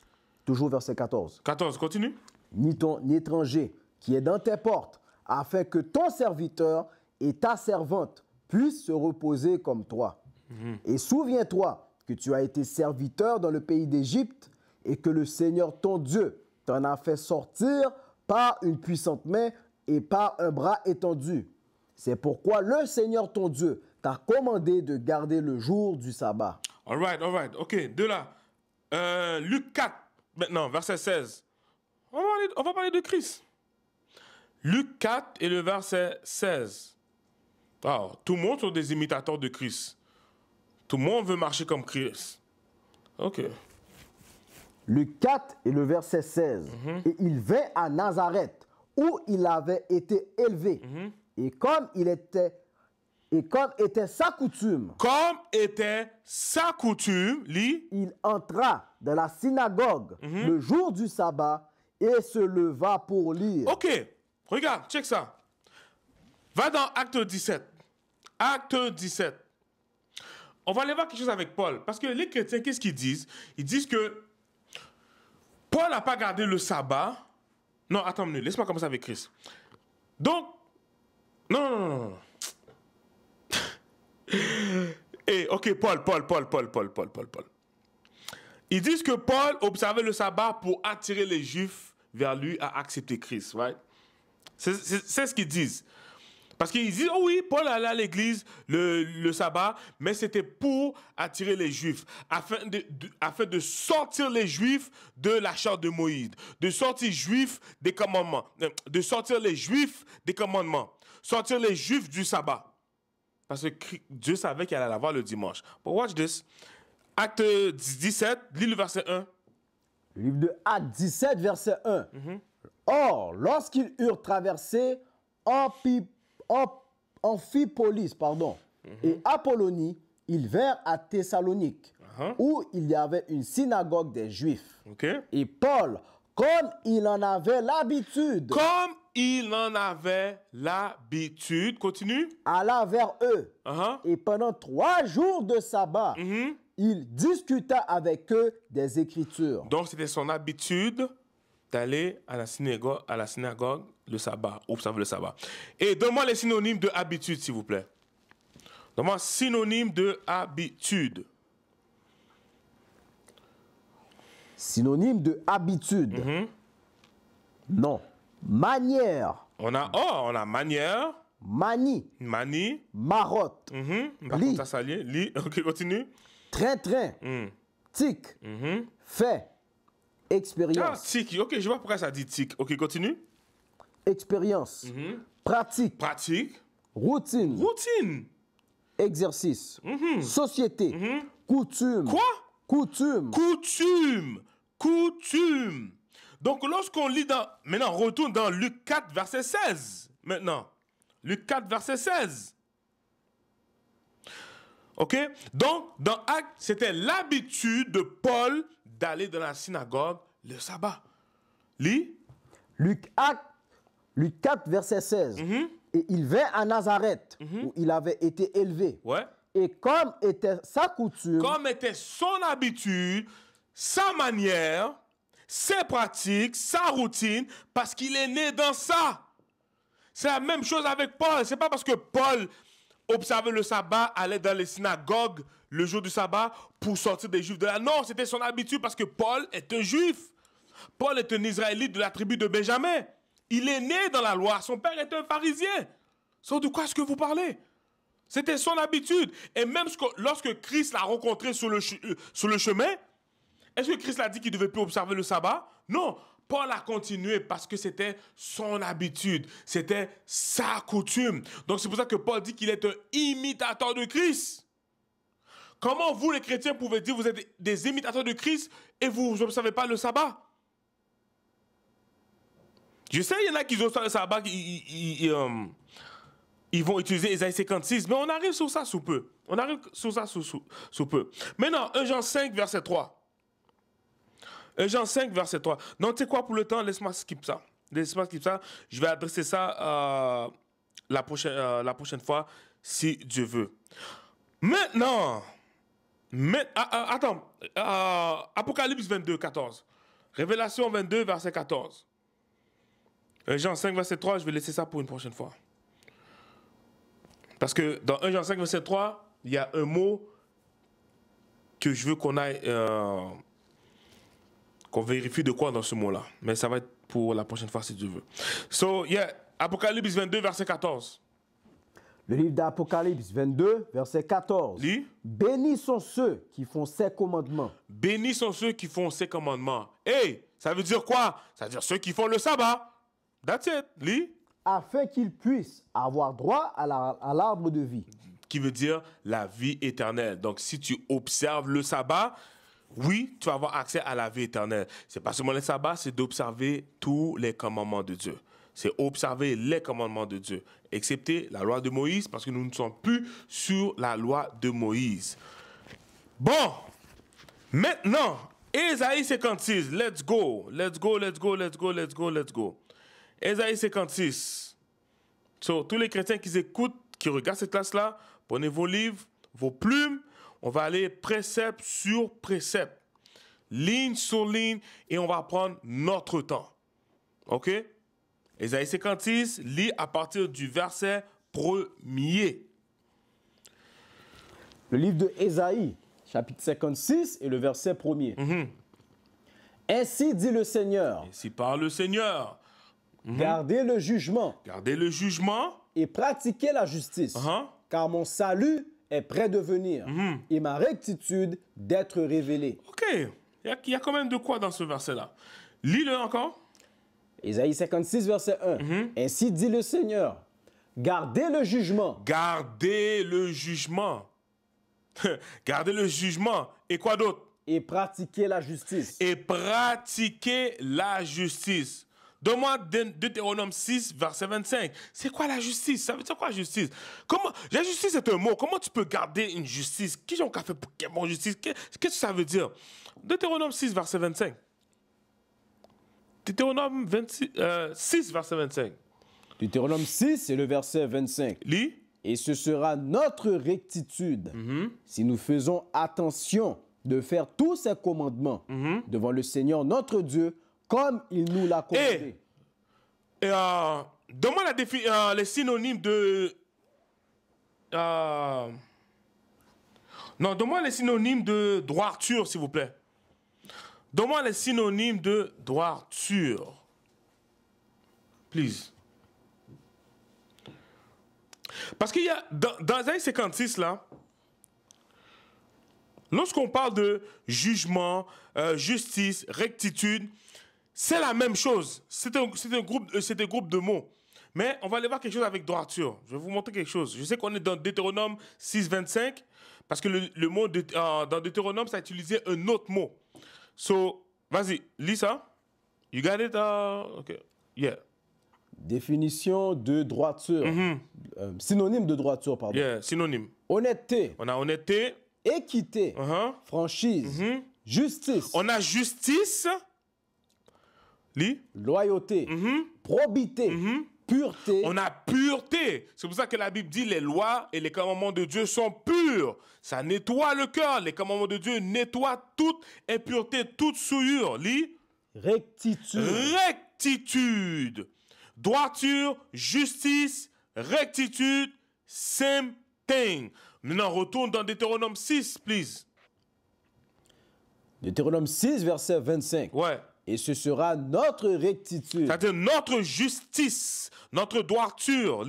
S2: Toujours verset 14.
S1: 14, continue.
S2: Ni ton étranger qui est dans tes portes, afin que ton serviteur et ta servante puissent se reposer comme toi. Mhm. Et souviens-toi que tu as été serviteur dans le pays d'Égypte et que le Seigneur ton Dieu t'en a fait sortir par une puissante main et par un bras étendu. C'est pourquoi le Seigneur ton Dieu t'a commandé de garder le jour du sabbat.
S1: All right, all right. OK, de là. Euh, Luc 4, maintenant, verset 16. On va, parler, de Christ. Luc 4 et le verset 16. Alors, ah, tout le monde sont des imitateurs de Christ. Tout le monde veut marcher comme Christ. OK.
S2: Luc 4 et le verset 16. Mhm. Et il va à Nazareth, où il avait été élevé. Mhm. Et comme il était et comme était sa coutume. Comme était sa coutume, lui, Il entra dans la synagogue mhm. le jour du sabbat
S1: et se leva pour lire. OK. Regarde, check ça. Va dans Acte 17. Acte 17. On va aller voir quelque chose avec Paul. Parce que les chrétiens, qu'est-ce qu'ils disent Ils disent que Paul n'a pas gardé le sabbat non, attends laisse-moi commencer avec Chris. Donc, non, non, *laughs* eh, ok, Paul, Paul, Paul, Paul, Paul, Paul, Paul, Paul. Ils disent que Paul observait le sabbat pour attirer les juifs vers lui à accepter Christ, right? C'est ce qu'ils disent. Parce qu'ils disent, oh oui, Paul allait à l'église le, sabbat, mais c'était pour attirer les Juifs, afin de, afin de sortir les Juifs de la charte de Moïse, de sortir Juifs des commandements, euh, de sortir les Juifs des commandements, sortir les Juifs du sabbat. Parce que Dieu savait qu'il allait la voir le dimanche. watch this. Acte 17, lis le verset 1. Livre de Acte 17, verset
S2: 1. Mm-hmm. Or, lorsqu'ils eurent traversé pipe, Amphipolis pardon, pardon. et Apollonie, ils vinrent à Thessalonique, uh-huh. où il y avait une synagogue des Juifs. Et Paul, comme il en avait l'habitude. Comme
S1: il en avait l'habitude,
S2: continue. Alla vers eux. Uh-huh. Et pendant trois jours de sabbat, mm-hmm. il discuta avec eux des Écritures.
S1: Donc c'était son habitude d'aller à la synagogue le sabbat, observe le sabbat. Et donne-moi les synonymes de habitude, s'il vous plaît. Donne-moi synonyme de habitude.
S2: Synonyme de habitude. Mm-hmm.
S1: Non. Manière. On a oh, on a manière. Manie. Manie. Marotte. Mm ça, *laughs* Ok, continue. Train-train. Mm. Tic. Mm-hmm. Fait. Expérience. Ah, tic. Ok, je vois pourquoi ça dit tic. Ok, continue.
S2: Expérience. Mhm. Pratique.
S1: Pratique.
S2: Routine. Routine. Exercice. Mhm. Société. Mhm.
S1: Coutume. Quoi? Coutume. Coutume. Coutume. Donc lorsqu'on lit dans... Maintenant, retourne dans Luc 4, verset 16. Maintenant. Luc 4, verset 16. OK Donc, dans Acte, c'était l'habitude de Paul d'aller dans la synagogue le sabbat. lit
S2: Luc Acte Luc 4, verset 16. Mm-hmm. Et il va à Nazareth, mm-hmm. où il avait été élevé. Et comme était sa coutume.
S1: Comme était son habitude, sa manière, ses pratiques, sa routine, parce qu'il est né dans ça. C'est la même chose avec Paul. C'est pas parce que Paul observait le sabbat, allait dans les synagogues le jour du sabbat pour sortir des juifs de la Non, c'était son habitude parce que Paul est un juif. Paul est un Israélite de la tribu de Benjamin. Il est né dans la loi. Son père était un pharisien. Sans de quoi est-ce que vous parlez C'était son habitude. Et même lorsque Christ l'a rencontré euh, sur le, chemin, est-ce que Christ l'a dit qu'il ne devait plus observer le sabbat Non. Paul a continué parce que c'était son habitude, c'était sa coutume. Donc c'est pour ça que Paul dit qu'il est un imitateur de Christ. Comment vous les chrétiens pouvez dire que vous êtes des imitateurs de Christ et vous n'observez pas le sabbat je sais, il y en a qui ont ça euh, ils, vont utiliser Isaïe 56, mais on arrive sur ça sous peu. On arrive sur ça sous, peu. Maintenant, 1 Jean 5, verset 3. 1 Jean 5, verset 3. Non, tu sais quoi, pour le temps, laisse-moi skip ça. Laisse-moi skip ça. Je vais adresser ça euh, euh, la, prochaine, fois, si Dieu veut. Maintenant, ah, ah, attends, Apocalypse 22, 14. Révélation 22, verset 14. 1 euh, Jean 5, verset 3, je vais laisser ça pour une prochaine fois. Parce que dans 1 Jean 5, verset 3, il y a un mot que je veux qu'on aille, euh, qu'on vérifie de quoi dans ce mot-là. Mais ça va être pour la prochaine fois si Dieu veut. So, yeah, Apocalypse 22, verset 14.
S2: Le livre d'Apocalypse 22, verset 14. Bénis sont ceux qui font ses commandements.
S1: Bénis sont ceux qui font ses commandements. Et ça veut dire quoi Ça veut dire ceux qui font le sabbat. That's it. Afin qu'il puisse avoir droit à l'arbre de vie. Qui veut dire la vie éternelle. Donc, si tu observes le sabbat, oui, tu vas avoir accès à la vie éternelle. C'est pas seulement le sabbat, c'est d'observer tous les commandements de Dieu. C'est observer les commandements de Dieu, excepté la loi de Moïse, parce que nous ne sommes plus sur la loi de Moïse. Bon, maintenant, Esaïe 56, let's go, let's go, let's go, let's go, let's go, let's go. Esaïe 56. Sur tous les chrétiens qui écoutent, qui regardent cette classe-là, prenez vos livres, vos plumes. On va aller précepte sur précepte, ligne sur ligne, et on va prendre notre temps. OK Esaïe 56, lit à partir du verset premier.
S2: Le livre de Ésaïe, chapitre 56 et le verset premier. Mhm. Ainsi dit le Seigneur. Ainsi parle le Seigneur. Mhm. Gardez le jugement. Gardez le jugement. Et pratiquez
S1: la justice. Uh-huh. Car mon salut est
S2: prêt de venir. Mhm. Et ma rectitude d'être révélée.
S1: OK. Il y, a quand même de quoi dans ce verset-là. Lis-le encore.
S2: Ésaïe 56, verset 1. Mhm. Ainsi dit le Seigneur. Gardez le
S1: jugement. Gardez le jugement. *laughs* Gardez le jugement. Et quoi d'autre? Et pratiquez la justice. Et pratiquez la justice. Donne-moi Deutéronome 6, verset 25. C'est quoi la justice Ça veut dire quoi justice Comment La justice est un mot. Comment tu peux garder une justice Qui ont fait pour quelle bonne justice Qu'est-ce que ça veut dire Deutéronome 6, verset 25. Deutéronome 6, euh, verset 25.
S2: Deutéronome 6, c'est le verset 25. Lis. Et ce sera notre rectitude mm-hmm. si nous faisons attention de faire tous ces commandements mm-hmm. devant le Seigneur notre Dieu comme il nous
S1: l'a eh, commandé. Et, eh, euh, donne-moi euh, les synonymes de... Euh, non, donne-moi les synonymes de droiture, s'il vous plaît. Donne-moi les synonymes de droiture. Please. Parce qu'il y a, dans, les 56, là, lorsqu'on parle de jugement, justice, rectitude, c'est la même chose. C'est un, groupe, euh, groupe de mots. Mais on va aller voir quelque chose avec droiture. Je vais vous montrer quelque chose. Je sais qu'on est dans Deutéronome 6, 25, parce que le, mot euh, dans Deutéronome, ça utilisait un autre mot. So, vas-y, lis ça. You got it? Uh,
S2: yeah. Définition de droiture. Mm-hmm. Euh,
S1: synonyme de droiture, pardon. Yeah, synonyme. Honnêteté. On a honnêteté. Équité. Uh-huh. Franchise. Mm-hmm. Justice. On a justice. Li? Loyauté, mhm. probité, mhm. pureté. On a pureté. C'est pour ça que la Bible dit les lois et les commandements de Dieu sont purs. Ça nettoie le cœur. Les commandements de Dieu nettoient toute impureté, toute souillure. Li? Rectitude. Rectitude. Droiture, justice, rectitude, same thing. Maintenant, retourne dans Deutéronome 6, please.
S2: Deutéronome 6, verset 25. Ouais et ce sera notre rectitude. C'est-à-dire notre justice, notre droiture,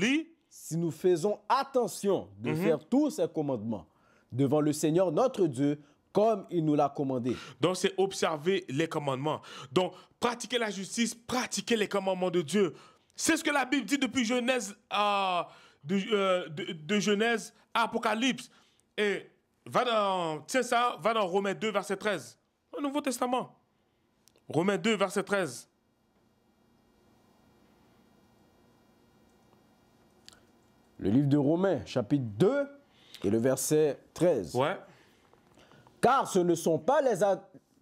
S2: Si nous faisons attention de mhm. faire tous ces commandements devant le Seigneur notre Dieu,
S1: comme il nous l'a commandé. Donc c'est observer les commandements. Donc pratiquer la justice, pratiquer les commandements de Dieu. C'est ce que la Bible dit depuis Genèse euh, euh, à Genèse Apocalypse. Et va dans tiens ça, va dans Romains 2 verset 13. Au Nouveau Testament. Romains 2, verset 13.
S2: Le livre de Romains, chapitre 2 et le verset 13. Ouais. Car ce ne sont pas les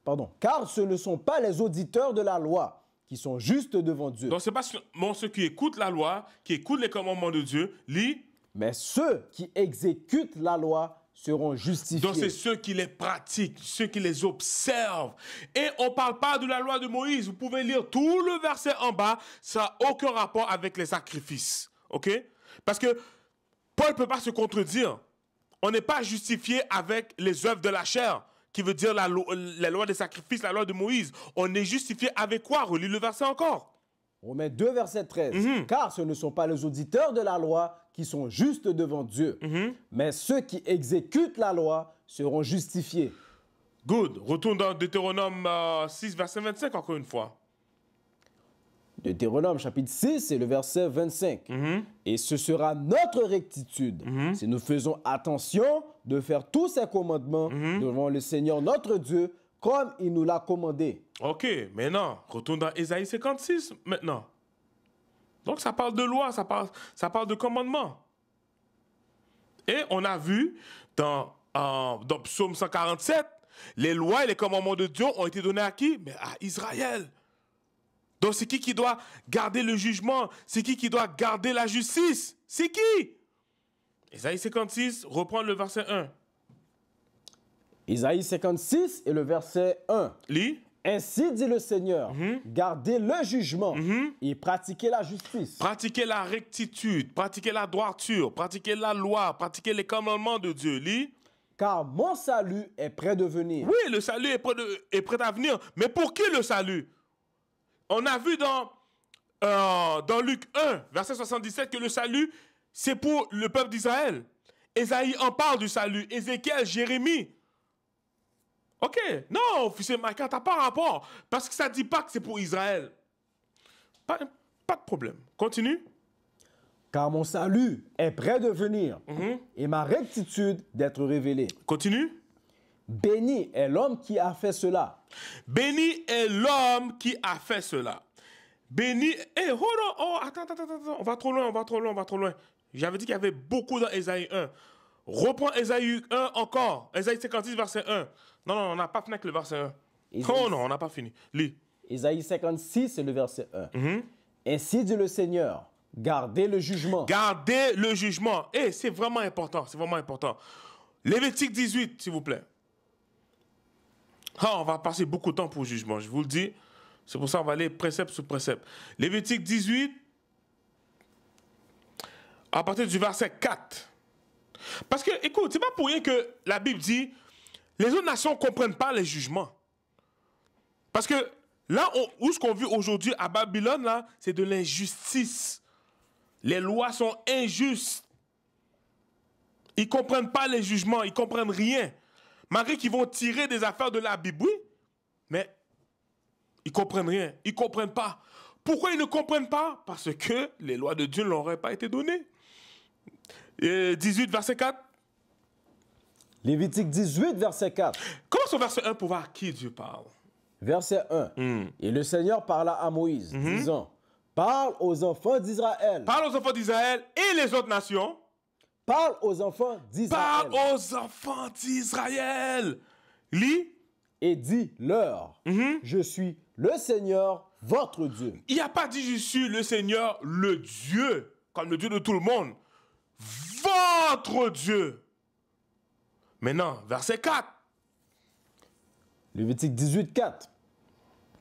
S2: pardon, car ce ne sont pas les auditeurs de la loi qui sont
S1: justes devant Dieu. Donc c'est pas seulement ceux qui écoutent la loi, qui écoutent les commandements de Dieu, lit mais ceux
S2: qui exécutent la loi seront justifiés.
S1: Donc c'est ceux qui les pratiquent, ceux qui les observent. Et on ne parle pas de la loi de Moïse. Vous pouvez lire tout le verset en bas. Ça n'a aucun rapport avec les sacrifices. OK Parce que Paul ne peut pas se contredire. On n'est pas justifié avec les œuvres de la chair, qui veut dire la, la loi des sacrifices, la loi de Moïse. On est justifié avec quoi Relis le verset encore.
S2: Romains 2, verset 13. Mm-hmm. Car ce ne sont pas les auditeurs de la loi qui sont
S1: justes devant Dieu, mm-hmm. mais ceux qui exécutent la loi seront justifiés. Good. Retourne dans Deutéronome 6, euh, verset 25 encore une fois.
S2: Deutéronome chapitre 6 et le verset 25. Mm-hmm. Et ce sera notre rectitude si nous faisons attention de faire tous ces commandements devant le Seigneur notre Dieu comme il nous l'a commandé.
S1: Ok, maintenant, retourne dans Ésaïe 56 maintenant. Donc ça parle de loi, ça parle, ça parle de commandement. Et on a vu dans, euh, Psaume 147, les lois et les commandements de Dieu ont été donnés à qui Mais à Israël. Donc c'est qui qui doit garder le jugement C'est qui qui doit garder la justice C'est qui Ésaïe 56, reprendre le verset 1.
S2: Isaïe 56 et le verset 1. Lis. Ainsi dit le Seigneur, mhm. gardez le jugement mhm. et pratiquez la justice.
S1: Pratiquez la rectitude, pratiquez la droiture, pratiquez la loi, pratiquez les commandements de Dieu. Lis. Car mon salut est prêt de venir. Oui, le salut est prêt à venir. Mais pour qui le salut On a vu dans, euh, Luc 1, verset 77, que le salut, c'est pour le peuple d'Israël. Isaïe en parle du salut. Ézéchiel, Jérémie. OK. Non, officier Maïka, t'as pas rapport. Parce que ça dit pas que c'est pour Israël. Pas, de problème. Continue.
S2: Car mon salut est prêt de venir mhm. et ma rectitude d'être révélée. Continue. Béni
S1: est l'homme qui a fait cela. Béni est l'homme qui a fait cela. Béni. Eh, oh non, on. Oh, attends, attends, attends. On va trop loin, on va trop loin, on va trop loin. J'avais dit qu'il y avait beaucoup dans Esaïe 1. Reprends Esaïe 1 encore. Esaïe 56, verset 1. Non, non, on n'a pas fini avec le verset 1. Oh non, on n'a pas fini. Lis. Isaïe 56, c'est le verset 1. Mhm. Ainsi dit le Seigneur, gardez le jugement. Gardez le jugement. Et eh, c'est vraiment important, c'est vraiment important. Lévitique 18, s'il vous plaît. Ah, on va passer beaucoup de temps pour le jugement, je vous le dis. C'est pour ça qu'on va aller précepte sur précepte. Lévitique 18, à partir du verset 4. Parce que, écoute, c'est pas pour rien que la Bible dit les autres nations ne comprennent pas les jugements. Parce que là où ce qu'on vit aujourd'hui à Babylone, c'est de l'injustice. Les lois sont injustes. Ils ne comprennent pas les jugements, ils ne comprennent rien. Malgré qu'ils vont tirer des affaires de la Bible, mais ils ne comprennent rien, ils ne comprennent pas. Pourquoi ils ne comprennent pas Parce que les lois de Dieu ne leur auraient pas été données. 18, verset 4. Lévitique 18, verset 4. Commence au verset 1 pour voir qui Dieu parle.
S2: Verset 1. Hmm. Et le Seigneur parla à Moïse, mhm. disant, Parle aux enfants d'Israël. Parle aux enfants d'Israël et les autres nations. Parle aux enfants d'Israël. Parle aux enfants
S1: d'Israël. Lis. Et dis-leur, mhm. je suis le Seigneur, votre Dieu. Il n'y a pas dit, je suis le Seigneur, le Dieu, comme le Dieu de tout le monde. Votre Dieu. Maintenant, verset 4.
S2: Lévitique 18, 4.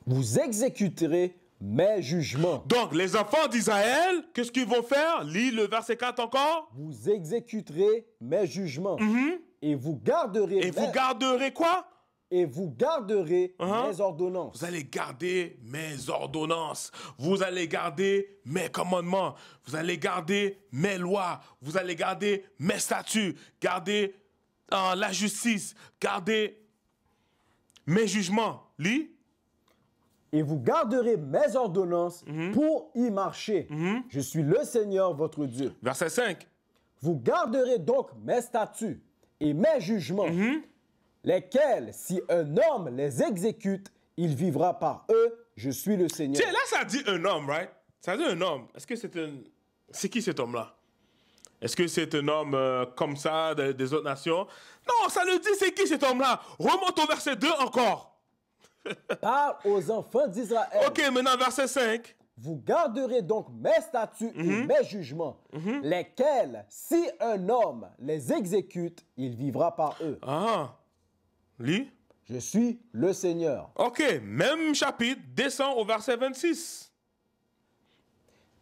S2: Vous exécuterez mes jugements. Donc, les enfants d'Israël, qu'est-ce qu'ils vont faire Lis le verset 4 encore. Vous exécuterez mes jugements. Mm-hmm. Et vous garderez... Et vous garderez quoi
S1: et vous garderez uh-huh. mes ordonnances. Vous allez garder mes ordonnances. Vous allez garder mes commandements. Vous allez garder mes lois. Vous allez garder mes statuts. Garder la justice, gardez mes jugements. Lui, et vous garderez mes ordonnances
S2: mhm. pour y marcher. Mhm. Je suis le Seigneur votre Dieu. Verset 5. Vous garderez donc mes statuts et mes jugements, mhm. lesquels, si un homme les exécute, il vivra par eux. Je suis le Seigneur. Tiens, là,
S1: ça dit un homme, right? Ça dit un homme. Est-ce que c'est un. C'est qui cet homme-là? Est-ce que c'est un homme euh, comme ça des autres nations Non, ça le dit, c'est qui cet homme-là Remonte au verset 2 encore. *laughs* Parle aux enfants d'Israël. Ok, maintenant verset 5.
S2: Vous garderez donc mes statuts et mhm. mes jugements, mhm. lesquels, si un homme les exécute, il vivra par eux. Ah, lui
S1: Je suis le Seigneur. Ok, même chapitre, descend au verset 26.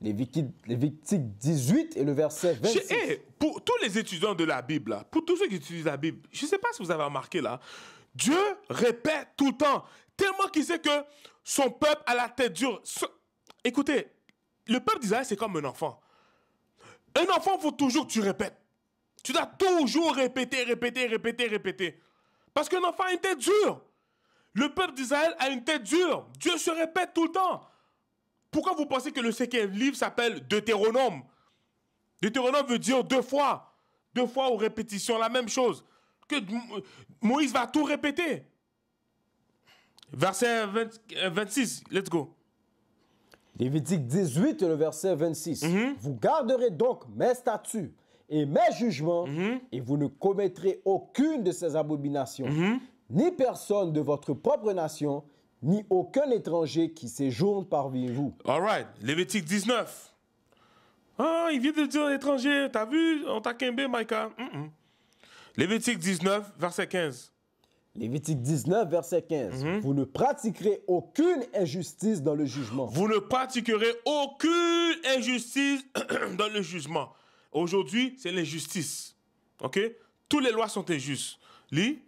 S2: Lévitique, victimes 18 et le verset 26.
S1: pour tous les étudiants de la Bible, pour tous ceux qui utilisent la Bible, je ne sais pas si vous avez remarqué là, Dieu répète tout le temps, tellement qu'il sait que son peuple a la tête dure. Écoutez, le peuple d'Israël, c'est comme un enfant. Un enfant, il faut toujours que tu répètes. Tu dois toujours répéter, répéter, répéter, répéter. Parce qu'un enfant a une tête dure. Le peuple d'Israël a une tête dure. Dieu se répète tout le temps. Pourquoi vous pensez que le cinquième livre s'appelle Deutéronome Deutéronome veut dire deux fois. Deux fois aux répétitions, la même chose. Que Moïse va tout répéter. Verset 26, euh, let's go.
S2: Lévitique 18, le verset 26. Mm-hmm. Vous garderez donc mes statuts et mes jugements, mm-hmm. et vous ne commettrez aucune de ces abominations, mm-hmm. ni personne de votre propre nation, ni aucun étranger qui séjourne parmi vous.
S1: All right. Lévitique 19. Ah, il vient de dire étranger. T'as vu, on t'a qu'imbé, Micah. Lévitique 19, verset 15. Lévitique
S2: 19, verset 15. Mm-hmm. Vous ne pratiquerez aucune injustice dans le jugement. Vous
S1: ne pratiquerez aucune injustice *clears throat* dans le jugement. Aujourd'hui, c'est l'injustice. OK? Toutes les lois sont injustes. Lis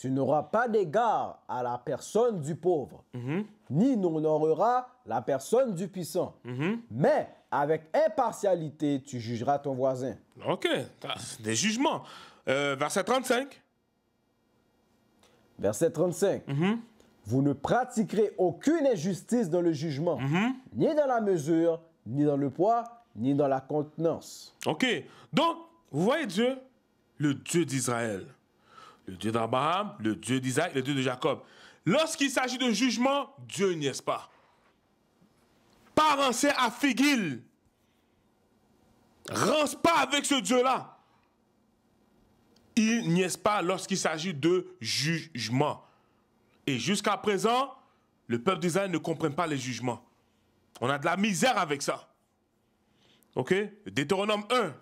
S1: tu n'auras pas
S2: d'égard à la personne du pauvre, mhm. ni n'honoreras la personne du puissant. Mhm. Mais avec impartialité, tu jugeras ton voisin.
S1: OK, des jugements. Euh, verset 35.
S2: Verset 35. Mhm. Vous ne pratiquerez aucune injustice dans le jugement, ni dans la mesure, ni dans le poids, ni dans la contenance.
S1: OK. Donc, vous voyez Dieu, le Dieu d'Israël le Dieu d'Abraham, le Dieu d'Isaac, le Dieu de Jacob. Lorsqu'il s'agit de jugement, Dieu n'y est pas. rancé à Figuil. Rance pas avec ce Dieu-là. Il n'y est pas lorsqu'il s'agit de jugement. Et jusqu'à présent, le peuple d'Israël ne comprend pas les jugements. On a de la misère avec ça. OK Deutéronome 1.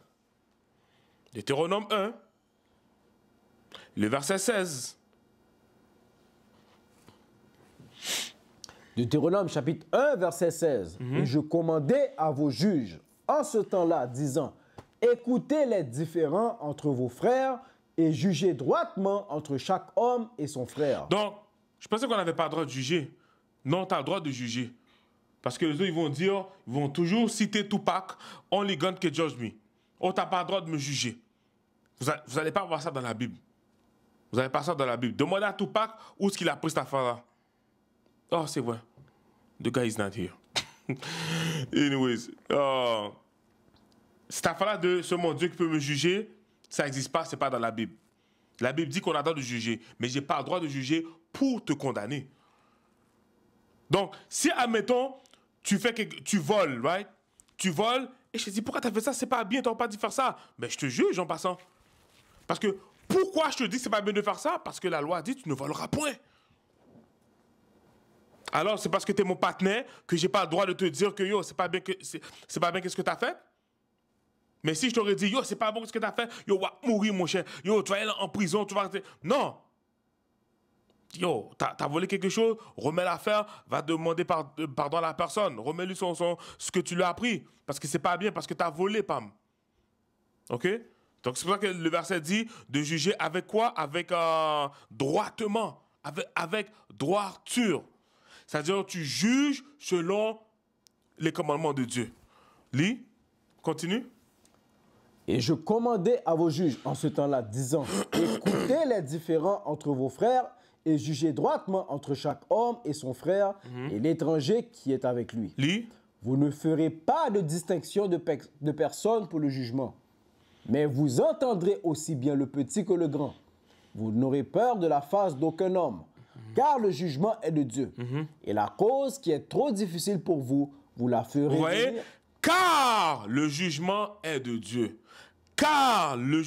S1: Deutéronome 1, le verset 16.
S2: Deutéronome chapitre 1, verset 16. Mhm. je commandais à vos juges en ce temps-là, disant, écoutez les différends entre vos frères et jugez droitement entre chaque homme et son frère.
S1: Donc, je pensais qu'on n'avait pas le droit de juger. Non, tu as le droit de juger. Parce que les autres, ils vont dire, ils vont toujours citer Tupac, Only God que judge me. On oh, n'as pas le droit de me juger. Vous n'allez pas voir ça dans la Bible. Vous n'avez pas ça dans la Bible. Demandez à Tupac où est-ce qu'il a pris cette affaire-là. Oh, c'est vrai. The guy is not here. *laughs* Anyways, oh, là de ce mon Dieu qui peut me juger, ça n'existe pas, c'est pas dans la Bible. La Bible dit qu'on a le droit de juger, mais j'ai pas le droit de juger pour te condamner. Donc, si, admettons, tu fais que tu voles, right? Tu voles, et je te dis, pourquoi tu as fait ça? C'est pas bien, T'as pas dû faire ça. Mais je te juge en passant. Parce que pourquoi je te dis que c'est pas bien de faire ça Parce que la loi dit tu ne voleras point. Alors c'est parce que tu es mon partenaire que j'ai pas le droit de te dire que yo, c'est pas bien que c'est pas bien qu'est-ce que tu as fait Mais si je t'aurais dit yo, c'est pas bon ce que tu as fait, yo va mourir mon cher. Yo, tu vas aller en prison, tu vas Non. Yo, t'as as volé quelque chose, remets l'affaire, va demander euh, pardon à la personne, remets-lui son, ce que tu lui as pris, parce que c'est pas bien, parce que tu as volé, Pam. Ok donc c'est pour ça que le verset dit de juger avec quoi Avec euh, droitement, avec, avec droiture. C'est-à-dire tu juges selon les commandements de Dieu. Lis, continue. Et je
S2: commandais à vos juges en ce temps-là, disant, écoutez les différents entre vos frères et jugez droitement entre chaque homme et son frère mhm. et l'étranger qui est avec lui. Lis. Vous ne ferez pas de distinction de, de personne pour le jugement. Mais vous entendrez aussi bien le petit que le grand. Vous n'aurez peur de la face d'aucun homme, car le jugement est de Dieu. Et la cause qui est trop difficile pour vous, vous la ferez. voyez?
S1: Car le jugement est de Dieu. Car le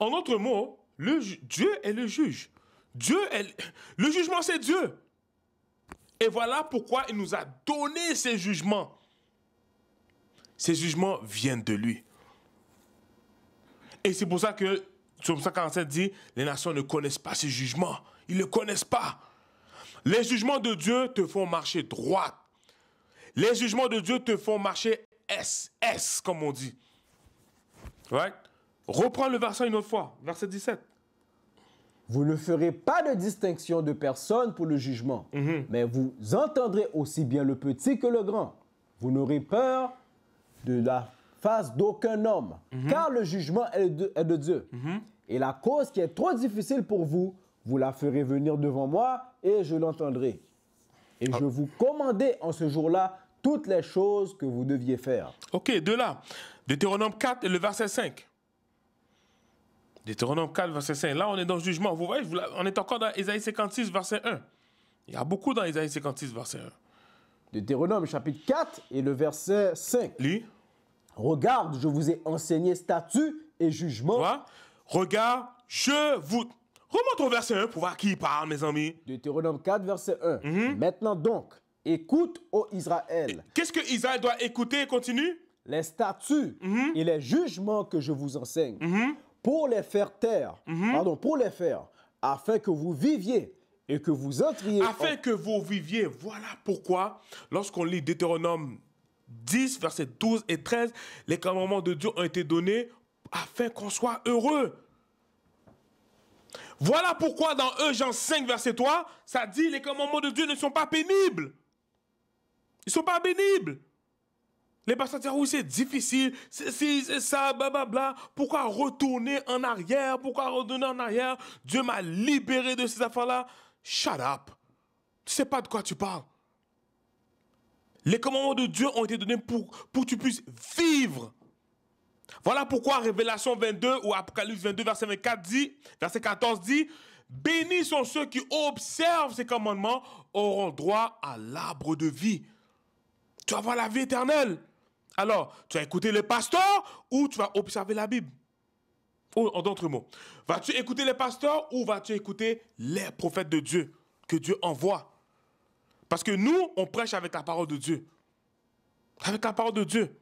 S1: En d'autres mots, Dieu est le juge. Dieu est... Le jugement, c'est Dieu. Et voilà pourquoi il nous a donné ces jugements. Ces jugements viennent de lui. Et c'est pour ça que Psaume 147 dit, les nations ne connaissent pas ces jugements. Ils ne le connaissent pas. Les jugements de Dieu te font marcher droite. Les jugements de Dieu te font marcher S, S, comme on dit. Right? Reprends le verset une autre fois, verset 17.
S2: Vous ne ferez pas de distinction de personne pour le jugement, mm-hmm. mais vous entendrez aussi bien le petit que le grand. Vous n'aurez peur de la face d'aucun homme, mhm. car le jugement est de, Dieu. Mhm. Et la cause qui est trop difficile pour vous, vous la ferez venir devant moi et je l'entendrai. Et ah. je vous commandais en ce jour-là toutes les choses que vous deviez faire.
S1: Ok, de là, Deutéronome 4 et le verset 5. Deutéronome 4, verset 5. Là, on est dans le jugement. Vous voyez, on est encore dans Isaïe 56, verset 1. Il y a beaucoup dans Isaïe 56, verset 1. Deutéronome chapitre 4
S2: et le verset 5. Lui Regarde, je vous ai enseigné statut et jugement. Regarde, je vous... Remonte au verset 1 pour voir qui parle, mes amis. Deutéronome 4, verset 1. Mhm. Maintenant donc, écoute, ô Israël. Qu'est-ce que
S1: Israël doit écouter et continue
S2: Les statuts mhm. et les jugements que je vous enseigne mhm. pour les faire taire, pardon, pour les faire, afin que vous viviez
S1: et que vous entriez. Afin que vous viviez. Voilà pourquoi, lorsqu'on lit Deutéronome 10, verset 12 et 13, les commandements de Dieu ont été donnés afin qu'on soit heureux. Voilà pourquoi dans Eugène Jean 5, verset 3, ça dit les commandements de Dieu ne sont pas pénibles. Ils ne sont pas pénibles. Les pasteurs disent, ah oui, c'est difficile, c'est si, ça, blablabla. Pourquoi retourner en arrière Pourquoi retourner en arrière Dieu m'a libéré de ces affaires-là. Shut up. Tu sais pas de quoi tu parles. Les commandements de Dieu ont été donnés pour, que tu puisses vivre. Voilà pourquoi Révélation 22 ou Apocalypse 22, verset 24 dit, verset 14 dit, Bénis sont ceux qui observent ces commandements, auront droit à l'arbre de vie. Tu vas voir la vie éternelle. Alors, tu vas écouter les pasteurs ou tu vas observer la Bible En d'autres mots, vas-tu écouter les pasteurs ou vas-tu écouter les prophètes de Dieu que Dieu envoie parce que nous, on prêche avec la parole de Dieu. Avec la parole de Dieu.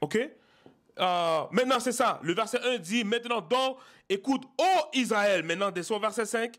S1: OK euh, Maintenant, c'est ça. Le verset 1 dit, maintenant, donc, écoute, ô Israël. Maintenant, descend verset 5.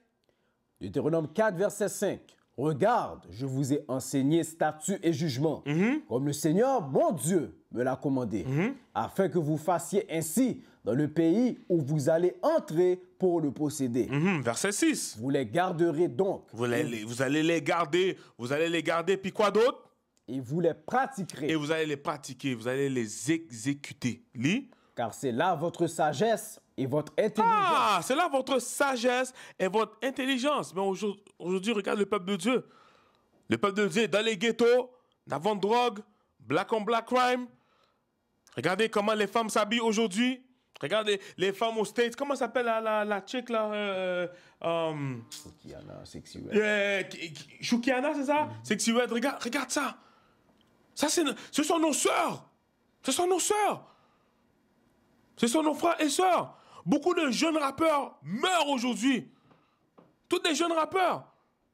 S1: Deutéronome 4,
S2: verset 5. Regarde, je vous ai enseigné statut et jugement, mm-hmm. comme le Seigneur, mon Dieu, me l'a commandé, mm-hmm. afin que vous fassiez ainsi dans le pays où vous allez entrer pour le posséder. Mhm, verset 6. Vous les garderez donc.
S1: Vous, vous allez les garder, vous allez les garder, puis quoi d'autre et vous les pratiquerez. Et vous allez les pratiquer, vous allez les exécuter. Lis. Car c'est là votre sagesse et votre intelligence. Ah, c'est là votre sagesse et votre intelligence. Mais aujourd'hui, regarde le peuple de Dieu. Le peuple de Dieu est dans les ghettos, dans de drogue, black on black crime. Regardez comment les femmes s'habillent aujourd'hui. Regarde les, femmes aux States, comment s'appelle la, la, là euh, euh, um,
S2: Shukiana,
S1: Sexy c'est ça mm. Sexy regarde, ça. ça ce sont nos sœurs. Ce sont nos sœurs. Ce sont nos frères et sœurs. Beaucoup de jeunes rappeurs meurent aujourd'hui. Tous les jeunes rappeurs.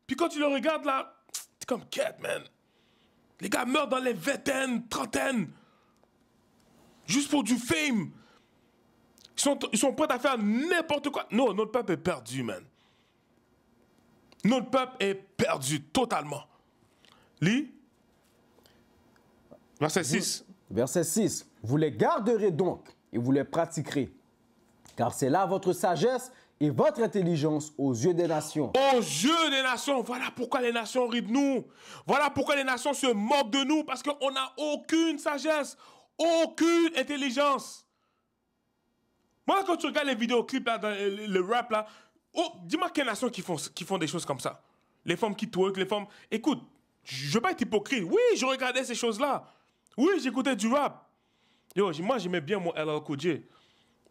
S1: Puis quand tu les regardes là, t'es comme cat, man. Les gars meurent dans les vingtaines, trentaines. Juste pour du fame ils sont, prêts à faire n'importe quoi. Non, notre peuple est perdu, man. Notre peuple est perdu totalement. Lis.
S2: Verset 6. Verset 6. Vous les garderez donc et vous les pratiquerez, car c'est là votre sagesse et votre intelligence aux yeux des nations.
S1: Aux yeux des nations. Voilà pourquoi les nations rient de nous. Voilà pourquoi les nations se moquent de nous, parce qu'on n'a aucune sagesse, aucune intelligence. Moi, quand tu regardes les vidéoclips, là, le, rap, là, oh, dis-moi quelle nation qui font, qui font des choses comme ça. Les femmes qui twerk, les femmes. Écoute, je veux pas être hypocrite. Oui, je regardais ces choses-là. Oui, j'écoutais du rap. Yo, moi, j'aimais bien mon LL Cool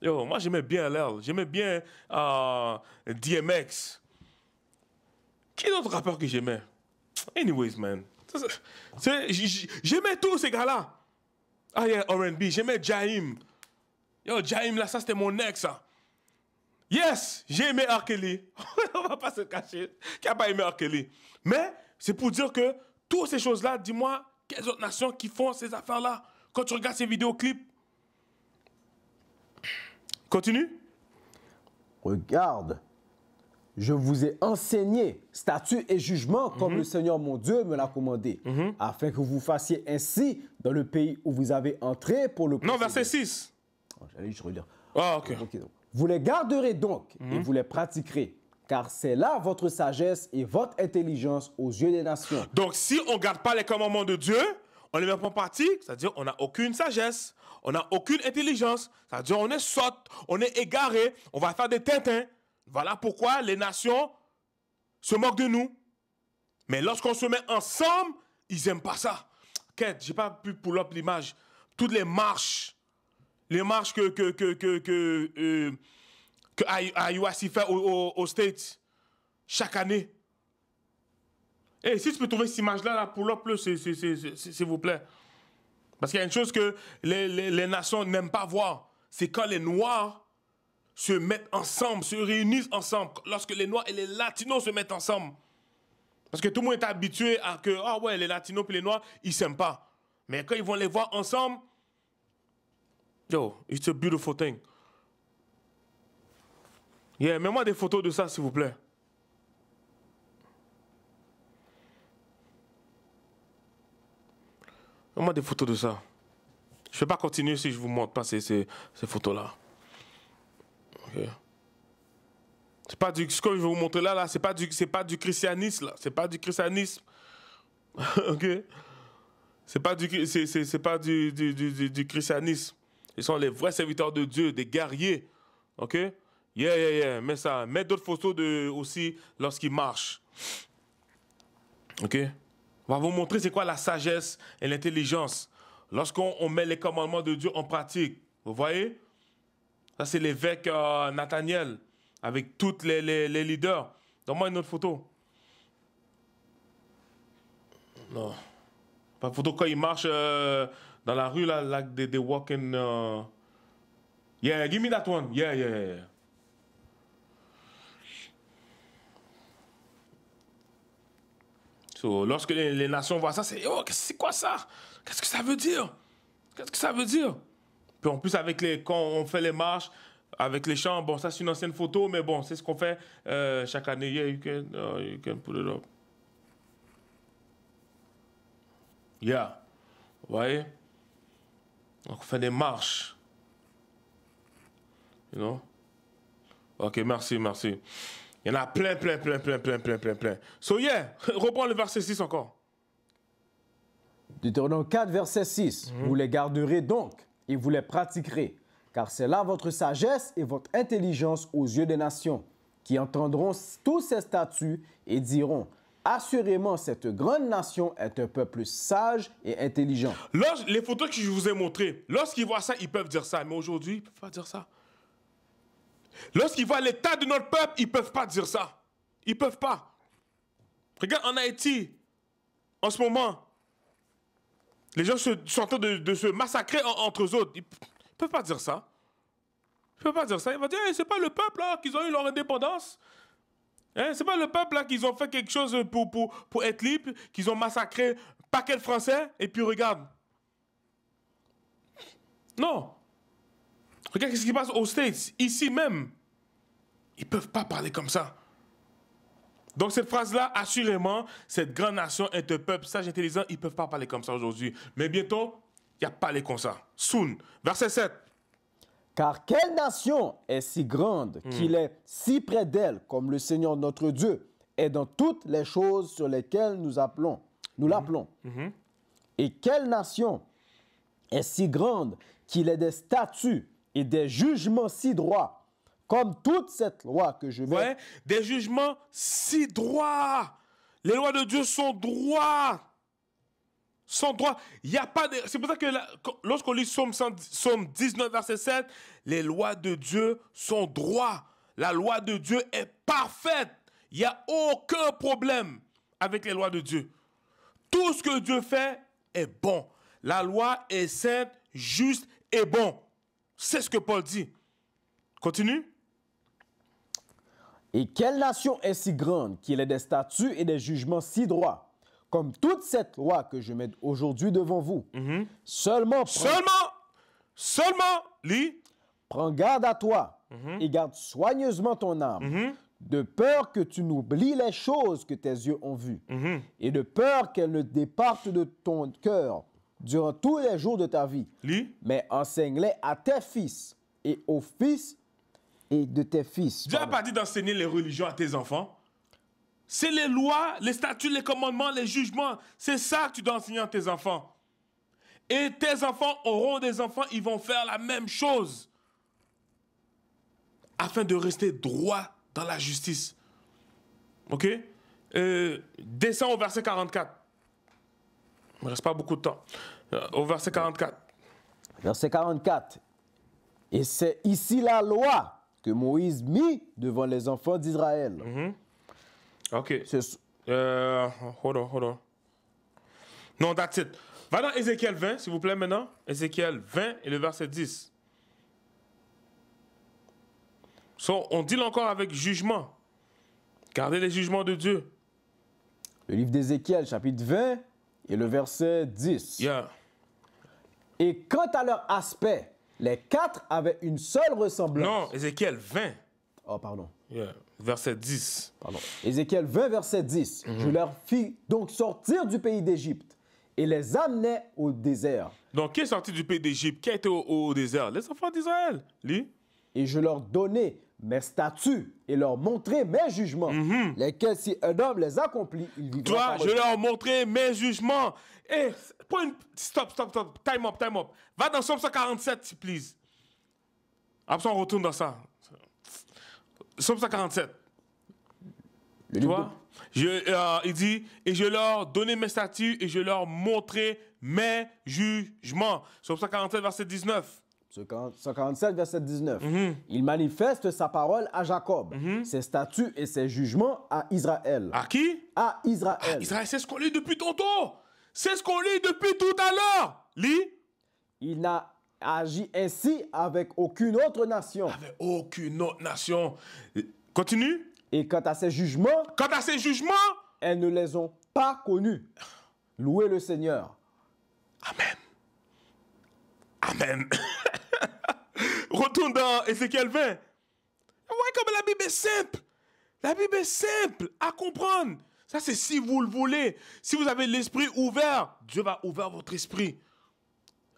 S1: Yo, moi, j'aimais bien LL. J'aimais bien euh, DMX. Qui d'autre rappeur que j'aimais Anyways, man. J'aimais tous ces gars-là. Ah yeah, R&B. J'aimais Jaim. Yo, Jaime, là, ça, c'était mon ex. ça. Hein. Yes, j'ai aimé Arkeli. *laughs* On va pas se cacher. Qui a pas aimé Arkeli Mais c'est pour dire que toutes ces choses-là, dis-moi, quelles autres nations qui font ces affaires-là quand tu regardes ces vidéoclips Continue.
S2: Regarde, je vous ai enseigné statut et jugement comme mhm. le Seigneur mon Dieu me l'a commandé, mhm. afin que vous fassiez ainsi dans le pays où vous avez entré pour le... Non, verset 6. Ah, euh, vous les garderez donc et mhm. vous les pratiquerez, car c'est là votre sagesse et votre intelligence aux yeux des nations.
S1: Donc, si on ne garde pas les commandements de Dieu, on ne les met pas en pratique, c'est-à-dire on n'a aucune sagesse, on n'a aucune intelligence, c'est-à-dire on est sotte, on est égaré, on va faire des tintins. Voilà pourquoi les nations se moquent de nous. Mais lorsqu'on se met ensemble, ils n'aiment pas ça. Quête, j'ai pas pu pour up l'image. Toutes les marches les marches que, que, que, que, euh, fait aux au, States chaque année. Et eh, si tu peux trouver cette image-là, là, pour l'op, s'il vous plaît. Parce qu'il y a une chose que les, nations n'aiment pas voir, c'est quand les Noirs se mettent ensemble, se réunissent ensemble, lorsque les Noirs et les Latinos se mettent ensemble. Parce que tout le monde est habitué à que, oh ouais, les Latinos et les Noirs, ils s'aiment pas. Mais quand ils vont les voir ensemble, Yo, it's a beautiful thing. Yeah, mets-moi des photos de ça, s'il vous plaît. Mets-moi des photos de ça. Je ne vais pas continuer si je vous montre pas ces, photos-là. C'est pas du, ce que je vais vous montrer là, là, c'est pas du, c'est pas du christianisme, là. C'est pas du christianisme. *laughs* ok? C'est pas du, c'est, pas du, du christianisme. Ils sont les vrais serviteurs de Dieu, des guerriers. OK Yeah, yeah, yeah. Mets ça. Mets d'autres photos de, aussi lorsqu'ils marchent. OK On va vous montrer c'est quoi la sagesse et l'intelligence. Lorsqu'on met les commandements de Dieu en pratique. Vous voyez Ça, c'est l'évêque euh, Nathaniel avec tous les, leaders. Donne-moi une autre photo. Non. Pas photo quand ils marchent... Euh, dans la rue, là, like they, they walking. Uh, yeah, give me that one. Yeah, yeah, yeah. So, lorsque les, nations voient ça, c'est oh, c'est quoi ça Qu'est-ce que ça veut dire Qu'est-ce que ça veut dire Puis en plus, avec les, quand on fait les marches, avec les chants, bon, ça c'est une ancienne photo, mais bon, c'est ce qu'on fait euh, chaque année. Yeah, you can, uh, you can put it up. Yeah. Vous voyez on fait des marches. You Ok, merci, merci. Il y en a plein, plein, plein, plein, plein, plein, plein, plein. So yeah, *laughs* reprends le verset 6 encore.
S2: Deutéronome 4, verset 6. Mhm. Vous les garderez donc et vous les pratiquerez, car c'est là votre sagesse et votre intelligence aux yeux des nations, qui entendront tous ces statuts et diront, Assurément, cette grande nation est un peuple sage et intelligent.
S1: les photos que je vous ai montrées, lorsqu'ils voient ça, ils peuvent dire ça. Mais aujourd'hui, ils ne peuvent pas dire ça. Lorsqu'ils voient l'état de notre peuple, ils ne peuvent pas dire ça. Ils ne peuvent pas. Regarde en Haïti, en ce moment, les gens sont en train de, se massacrer entre eux autres. Ils ne peuvent pas dire ça. Ils ne peuvent pas dire ça. Ils vont dire, Ce n'est pas le peuple qu'ils ont eu leur indépendance. Ce hein, c'est pas le peuple là qu'ils ont fait quelque chose pour, pour, être libre, qu'ils ont massacré pas paquet Français, et puis regarde. Non. Regarde ce qui se passe aux States, ici même. Ils peuvent pas parler comme ça. Donc cette phrase-là, assurément, cette grande nation est un peuple sage, intelligent, ils peuvent pas parler comme ça aujourd'hui. Mais bientôt, il n'y a pas les comme ça. Soon. Verset 7.
S2: Car quelle nation est si grande hmm. qu'il est si près d'elle comme le Seigneur notre Dieu est dans toutes les choses sur lesquelles nous appelons, nous hmm. l'appelons. Hmm. Et quelle nation est si grande qu'il ait des statuts et des jugements si droits
S1: comme toute cette loi que je veux? des jugements si droits. Les lois de Dieu sont droits sans droit. Il a pas C'est pour ça que lorsqu'on lit Somme, 19, verset 7, les lois de Dieu sont droits. La loi de Dieu est parfaite. Il n'y a aucun problème avec les lois de Dieu. Tout ce que Dieu fait est bon. La loi est sainte, juste et bon. C'est ce que Paul dit. Continue.
S2: Et quelle nation est si grande qu'il ait des statuts et des jugements si droits comme toute cette loi que je mets aujourd'hui devant vous, mhm. seulement... Seulement, seulement, Prends garde à toi mhm. et garde soigneusement ton âme, mhm. de peur que tu n'oublies les choses que tes yeux ont vues, et de peur qu'elles ne départent de ton cœur durant tous les jours de ta vie. Mais enseigne-les à tes fils et aux fils et de tes fils. Tu n'as pas
S1: dit d'enseigner les religions à tes enfants. C'est les lois, les statuts, les commandements, les jugements. C'est ça que tu dois enseigner à tes enfants. Et tes enfants auront des enfants, ils vont faire la même chose. Afin de rester droit dans la justice. Ok euh, Descends au verset 44. Il ne reste pas beaucoup de temps. Euh, au verset
S2: 44. Verset 44. Et c'est ici la loi que Moïse mit devant les enfants d'Israël. Mm-hmm.
S1: Ok. Euh, hold on, hold on. Non, that's it. Va dans Ézéchiel 20, s'il vous plaît, maintenant. Ézéchiel 20 et le verset 10. So, on dit encore avec jugement. Gardez les jugements de Dieu.
S2: Le livre d'Ézéchiel, chapitre 20 et le verset 10. Yeah. Et quant à leur aspect, les quatre avaient une seule ressemblance. Non, Ézéchiel 20. Oh, pardon.
S1: Yeah verset 10. Pardon.
S2: Ézéchiel 20, verset 10. Mhm. Je leur fis donc sortir du pays d'Égypte et les amener au désert.
S1: Donc, qui est sorti du pays d'Égypte Qui a été au, désert Les enfants d'Israël, lui. Et je leur
S2: donnais mes statuts et leur montrais mes jugements, mhm. lesquels, si un homme les accomplit,
S1: il vivra. Toi, je leur montrais mes jugements. Et eh, Stop, stop, stop. Time up, time up. Va dans Somme 147, s'il please. Après, on retourne dans ça. 147. Tu vois je, euh, Il dit Et je leur donnais mes statuts et je leur montrais mes jugements. Psaume 147, verset 19.
S2: 147, verset 19. Mm-hmm. Il manifeste sa parole à Jacob, mm-hmm. ses statuts et ses jugements à Israël. À qui À Israël. Ah, Israël, c'est ce qu'on lit depuis tantôt. C'est ce qu'on lit depuis tout à l'heure. Lis. Il n'a agi ainsi avec aucune autre nation. Avec aucune autre nation. Continue. Et quant à ses jugements. Quant à jugements. Elles ne les ont pas connus. Louez le Seigneur. Amen.
S1: Amen. *coughs* Retourne dans Ézéchiel 20. Vous voyez comme la Bible est simple. La Bible est simple à comprendre. Ça, c'est si vous le voulez. Si vous avez l'esprit ouvert, Dieu va ouvrir votre esprit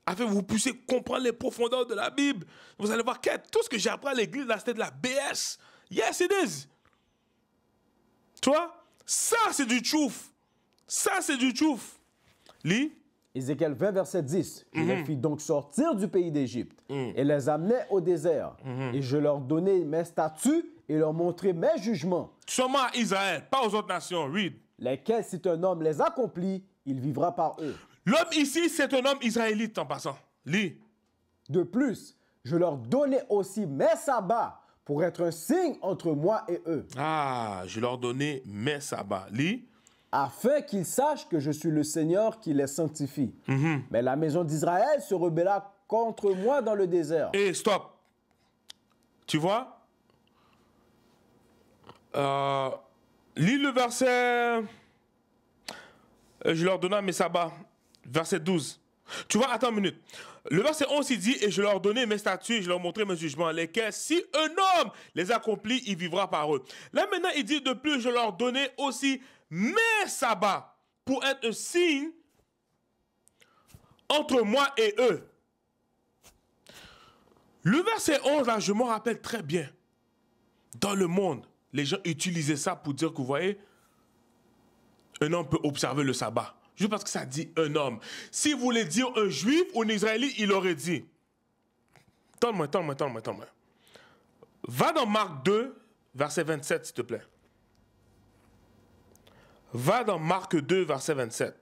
S1: afin que vous puissiez comprendre les profondeurs de la Bible. Vous allez voir que tout ce que j'ai appris à l'église, là, c'était de la BS. Yes, it is. Tu Ça, c'est du chouf Ça, c'est du chouf
S2: Lis. Ézéchiel 20, verset 10. Je mhm. les fis donc sortir du pays d'Égypte mhm. et les amener au désert. Mhm. Et je leur donnais mes statuts et leur montrais mes jugements.
S1: Seulement à Israël, pas aux autres nations. Read.
S2: Lesquels, si un homme les accomplit, il vivra par eux.
S1: L'homme ici, c'est un homme israélite
S2: en passant. Lis. De plus, je leur donnais aussi mes sabbats pour être un signe entre moi et eux.
S1: Ah, je leur donnais mes sabbats. Lis.
S2: Afin qu'ils sachent que je suis le Seigneur qui les sanctifie. Mhm. Mais la maison d'Israël se rebella contre moi dans le désert.
S1: Et stop. Tu vois euh, Lis le verset. Je leur donnais mes sabbats verset 12. Tu vois, attends une minute. Le verset 11, il dit, et je leur donnais mes statuts, je leur montrais mes jugements, lesquels, si un homme les accomplit, il vivra par eux. Là maintenant, il dit, de plus, je leur donnais aussi mes sabbats pour être un signe entre moi et eux. Le verset 11, là, je m'en rappelle très bien. Dans le monde, les gens utilisaient ça pour dire que, vous voyez, un homme peut observer le sabbat. Juste parce que ça dit un homme. S'il voulait dire un juif ou un israélite, il aurait dit. Tends-moi, tends-moi, tends-moi, tends-moi. Va dans Marc 2, verset 27, s'il te plaît. Va dans Marc 2, verset 27.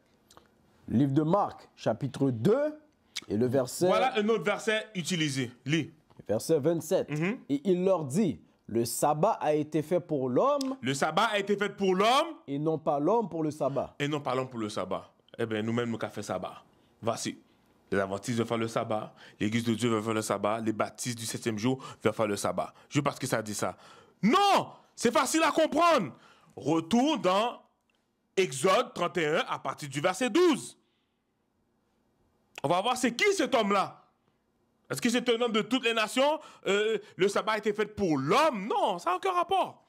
S2: Livre de Marc, chapitre 2, et le verset...
S1: Voilà un autre verset utilisé. Lis. Verset 27. Mm-hmm. Et il leur dit, le sabbat a été fait pour l'homme. Le sabbat a été fait pour l'homme. Et non pas l'homme pour le sabbat. Et non pas l'homme pour le sabbat. Eh bien, nous-mêmes, nous avons fait sabbat. Voici. Les adventistes veulent faire le sabbat. L'église de Dieu veut faire le sabbat. Les baptistes du septième jour veulent faire le sabbat. Je parce que ça dit ça. Non! C'est facile à comprendre. Retour dans Exode 31 à partir du verset 12. On va voir c'est qui cet homme-là. Est-ce que c'est un homme de toutes les nations euh, Le sabbat a été fait pour l'homme Non, ça n'a aucun rapport.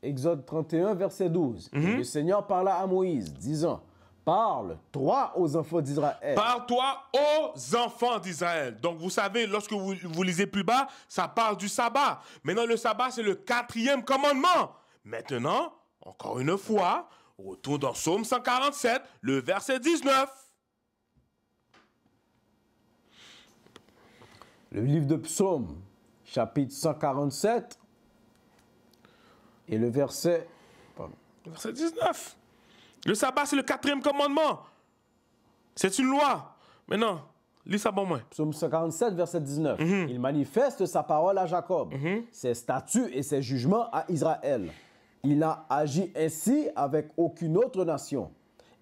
S2: Exode 31, verset 12. Mhm. Le Seigneur parla à Moïse, disant, Parle, toi, aux enfants d'Israël.
S1: Parle, toi, aux enfants d'Israël. Donc, vous savez, lorsque vous, vous lisez plus bas, ça parle du sabbat. Maintenant, le sabbat, c'est le quatrième commandement. Maintenant, encore une fois, retour dans Psaume 147, le verset 19.
S2: Le livre de Psaume, chapitre 147,
S1: et le verset... Le verset 19. Le sabbat, c'est le quatrième commandement. C'est une loi. Maintenant,
S2: lis ça pour moi. Psaume 147, verset 19. Mhm. Il manifeste sa parole à Jacob, mhm. ses statuts et ses jugements à Israël. Il a agi ainsi avec aucune autre nation.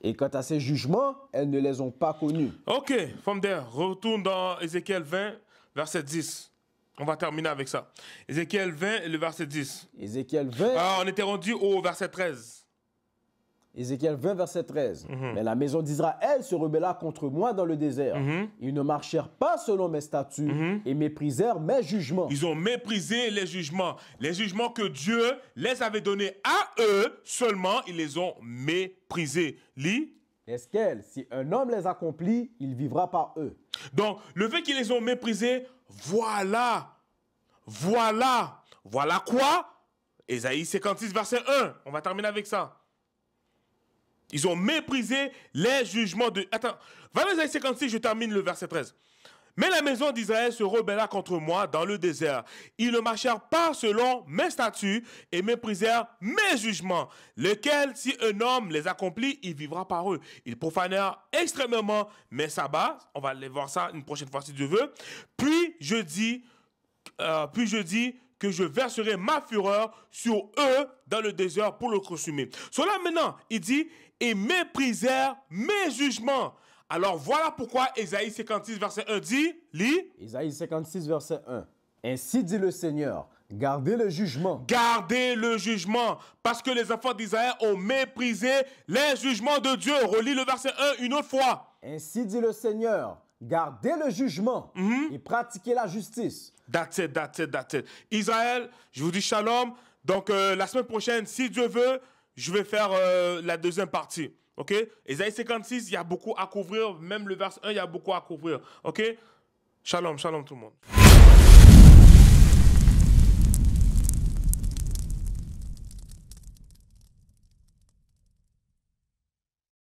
S2: Et quant à ses jugements, elles ne les ont pas connus.
S1: OK, Femme retourne dans Ézéchiel 20, verset 10. On va terminer avec ça. Ézéchiel 20, et le verset 10. Ézéchiel 20. Ah, on était rendu au verset 13. Ézéchiel 20, verset 13.
S2: Mhm. Mais la maison d'Israël se rebella contre moi dans le désert. Mhm. Ils ne marchèrent pas selon mes statuts mhm. et méprisèrent mes jugements. Ils ont méprisé
S1: les jugements. Les jugements que Dieu les avait donnés à eux seulement, ils les ont méprisés. Lis. Est-ce qu'elle, si un homme les accomplit, il vivra par eux donc, le fait qu'ils les ont méprisés, voilà, voilà, voilà quoi Ésaïe 56, verset 1. On va terminer avec ça. Ils ont méprisé les jugements de... Attends, va Ésaïe 56, je termine le verset 13. Mais la maison d'Israël se rebella contre moi dans le désert. Ils ne marchèrent pas selon mes statuts et méprisèrent mes jugements, lesquels, si un homme les accomplit, il vivra par eux. Ils profanèrent extrêmement mes sabbats. On va aller voir ça une prochaine fois si Dieu veut. Puis je dis, euh, puis je dis, que je verserai ma fureur sur eux dans le désert pour le consumer. Cela maintenant, il dit, et méprisèrent mes jugements. Alors voilà pourquoi isaïe 56, verset 1 dit, lis.
S2: isaïe 56, verset 1. Ainsi dit
S1: le Seigneur, gardez le jugement. Gardez le jugement, parce que les enfants d'Israël ont méprisé les jugements de Dieu. Relis le verset 1 une autre fois. Ainsi dit le Seigneur,
S2: gardez le jugement mhm. et pratiquez
S1: la justice. That's it, that's Israël, je vous dis shalom. Donc euh, la semaine prochaine, si Dieu veut, je vais faire euh, la deuxième partie. OK Esaïe 56, il y a beaucoup à couvrir. Même le verset 1, il y a beaucoup à couvrir. OK Shalom, shalom tout le monde.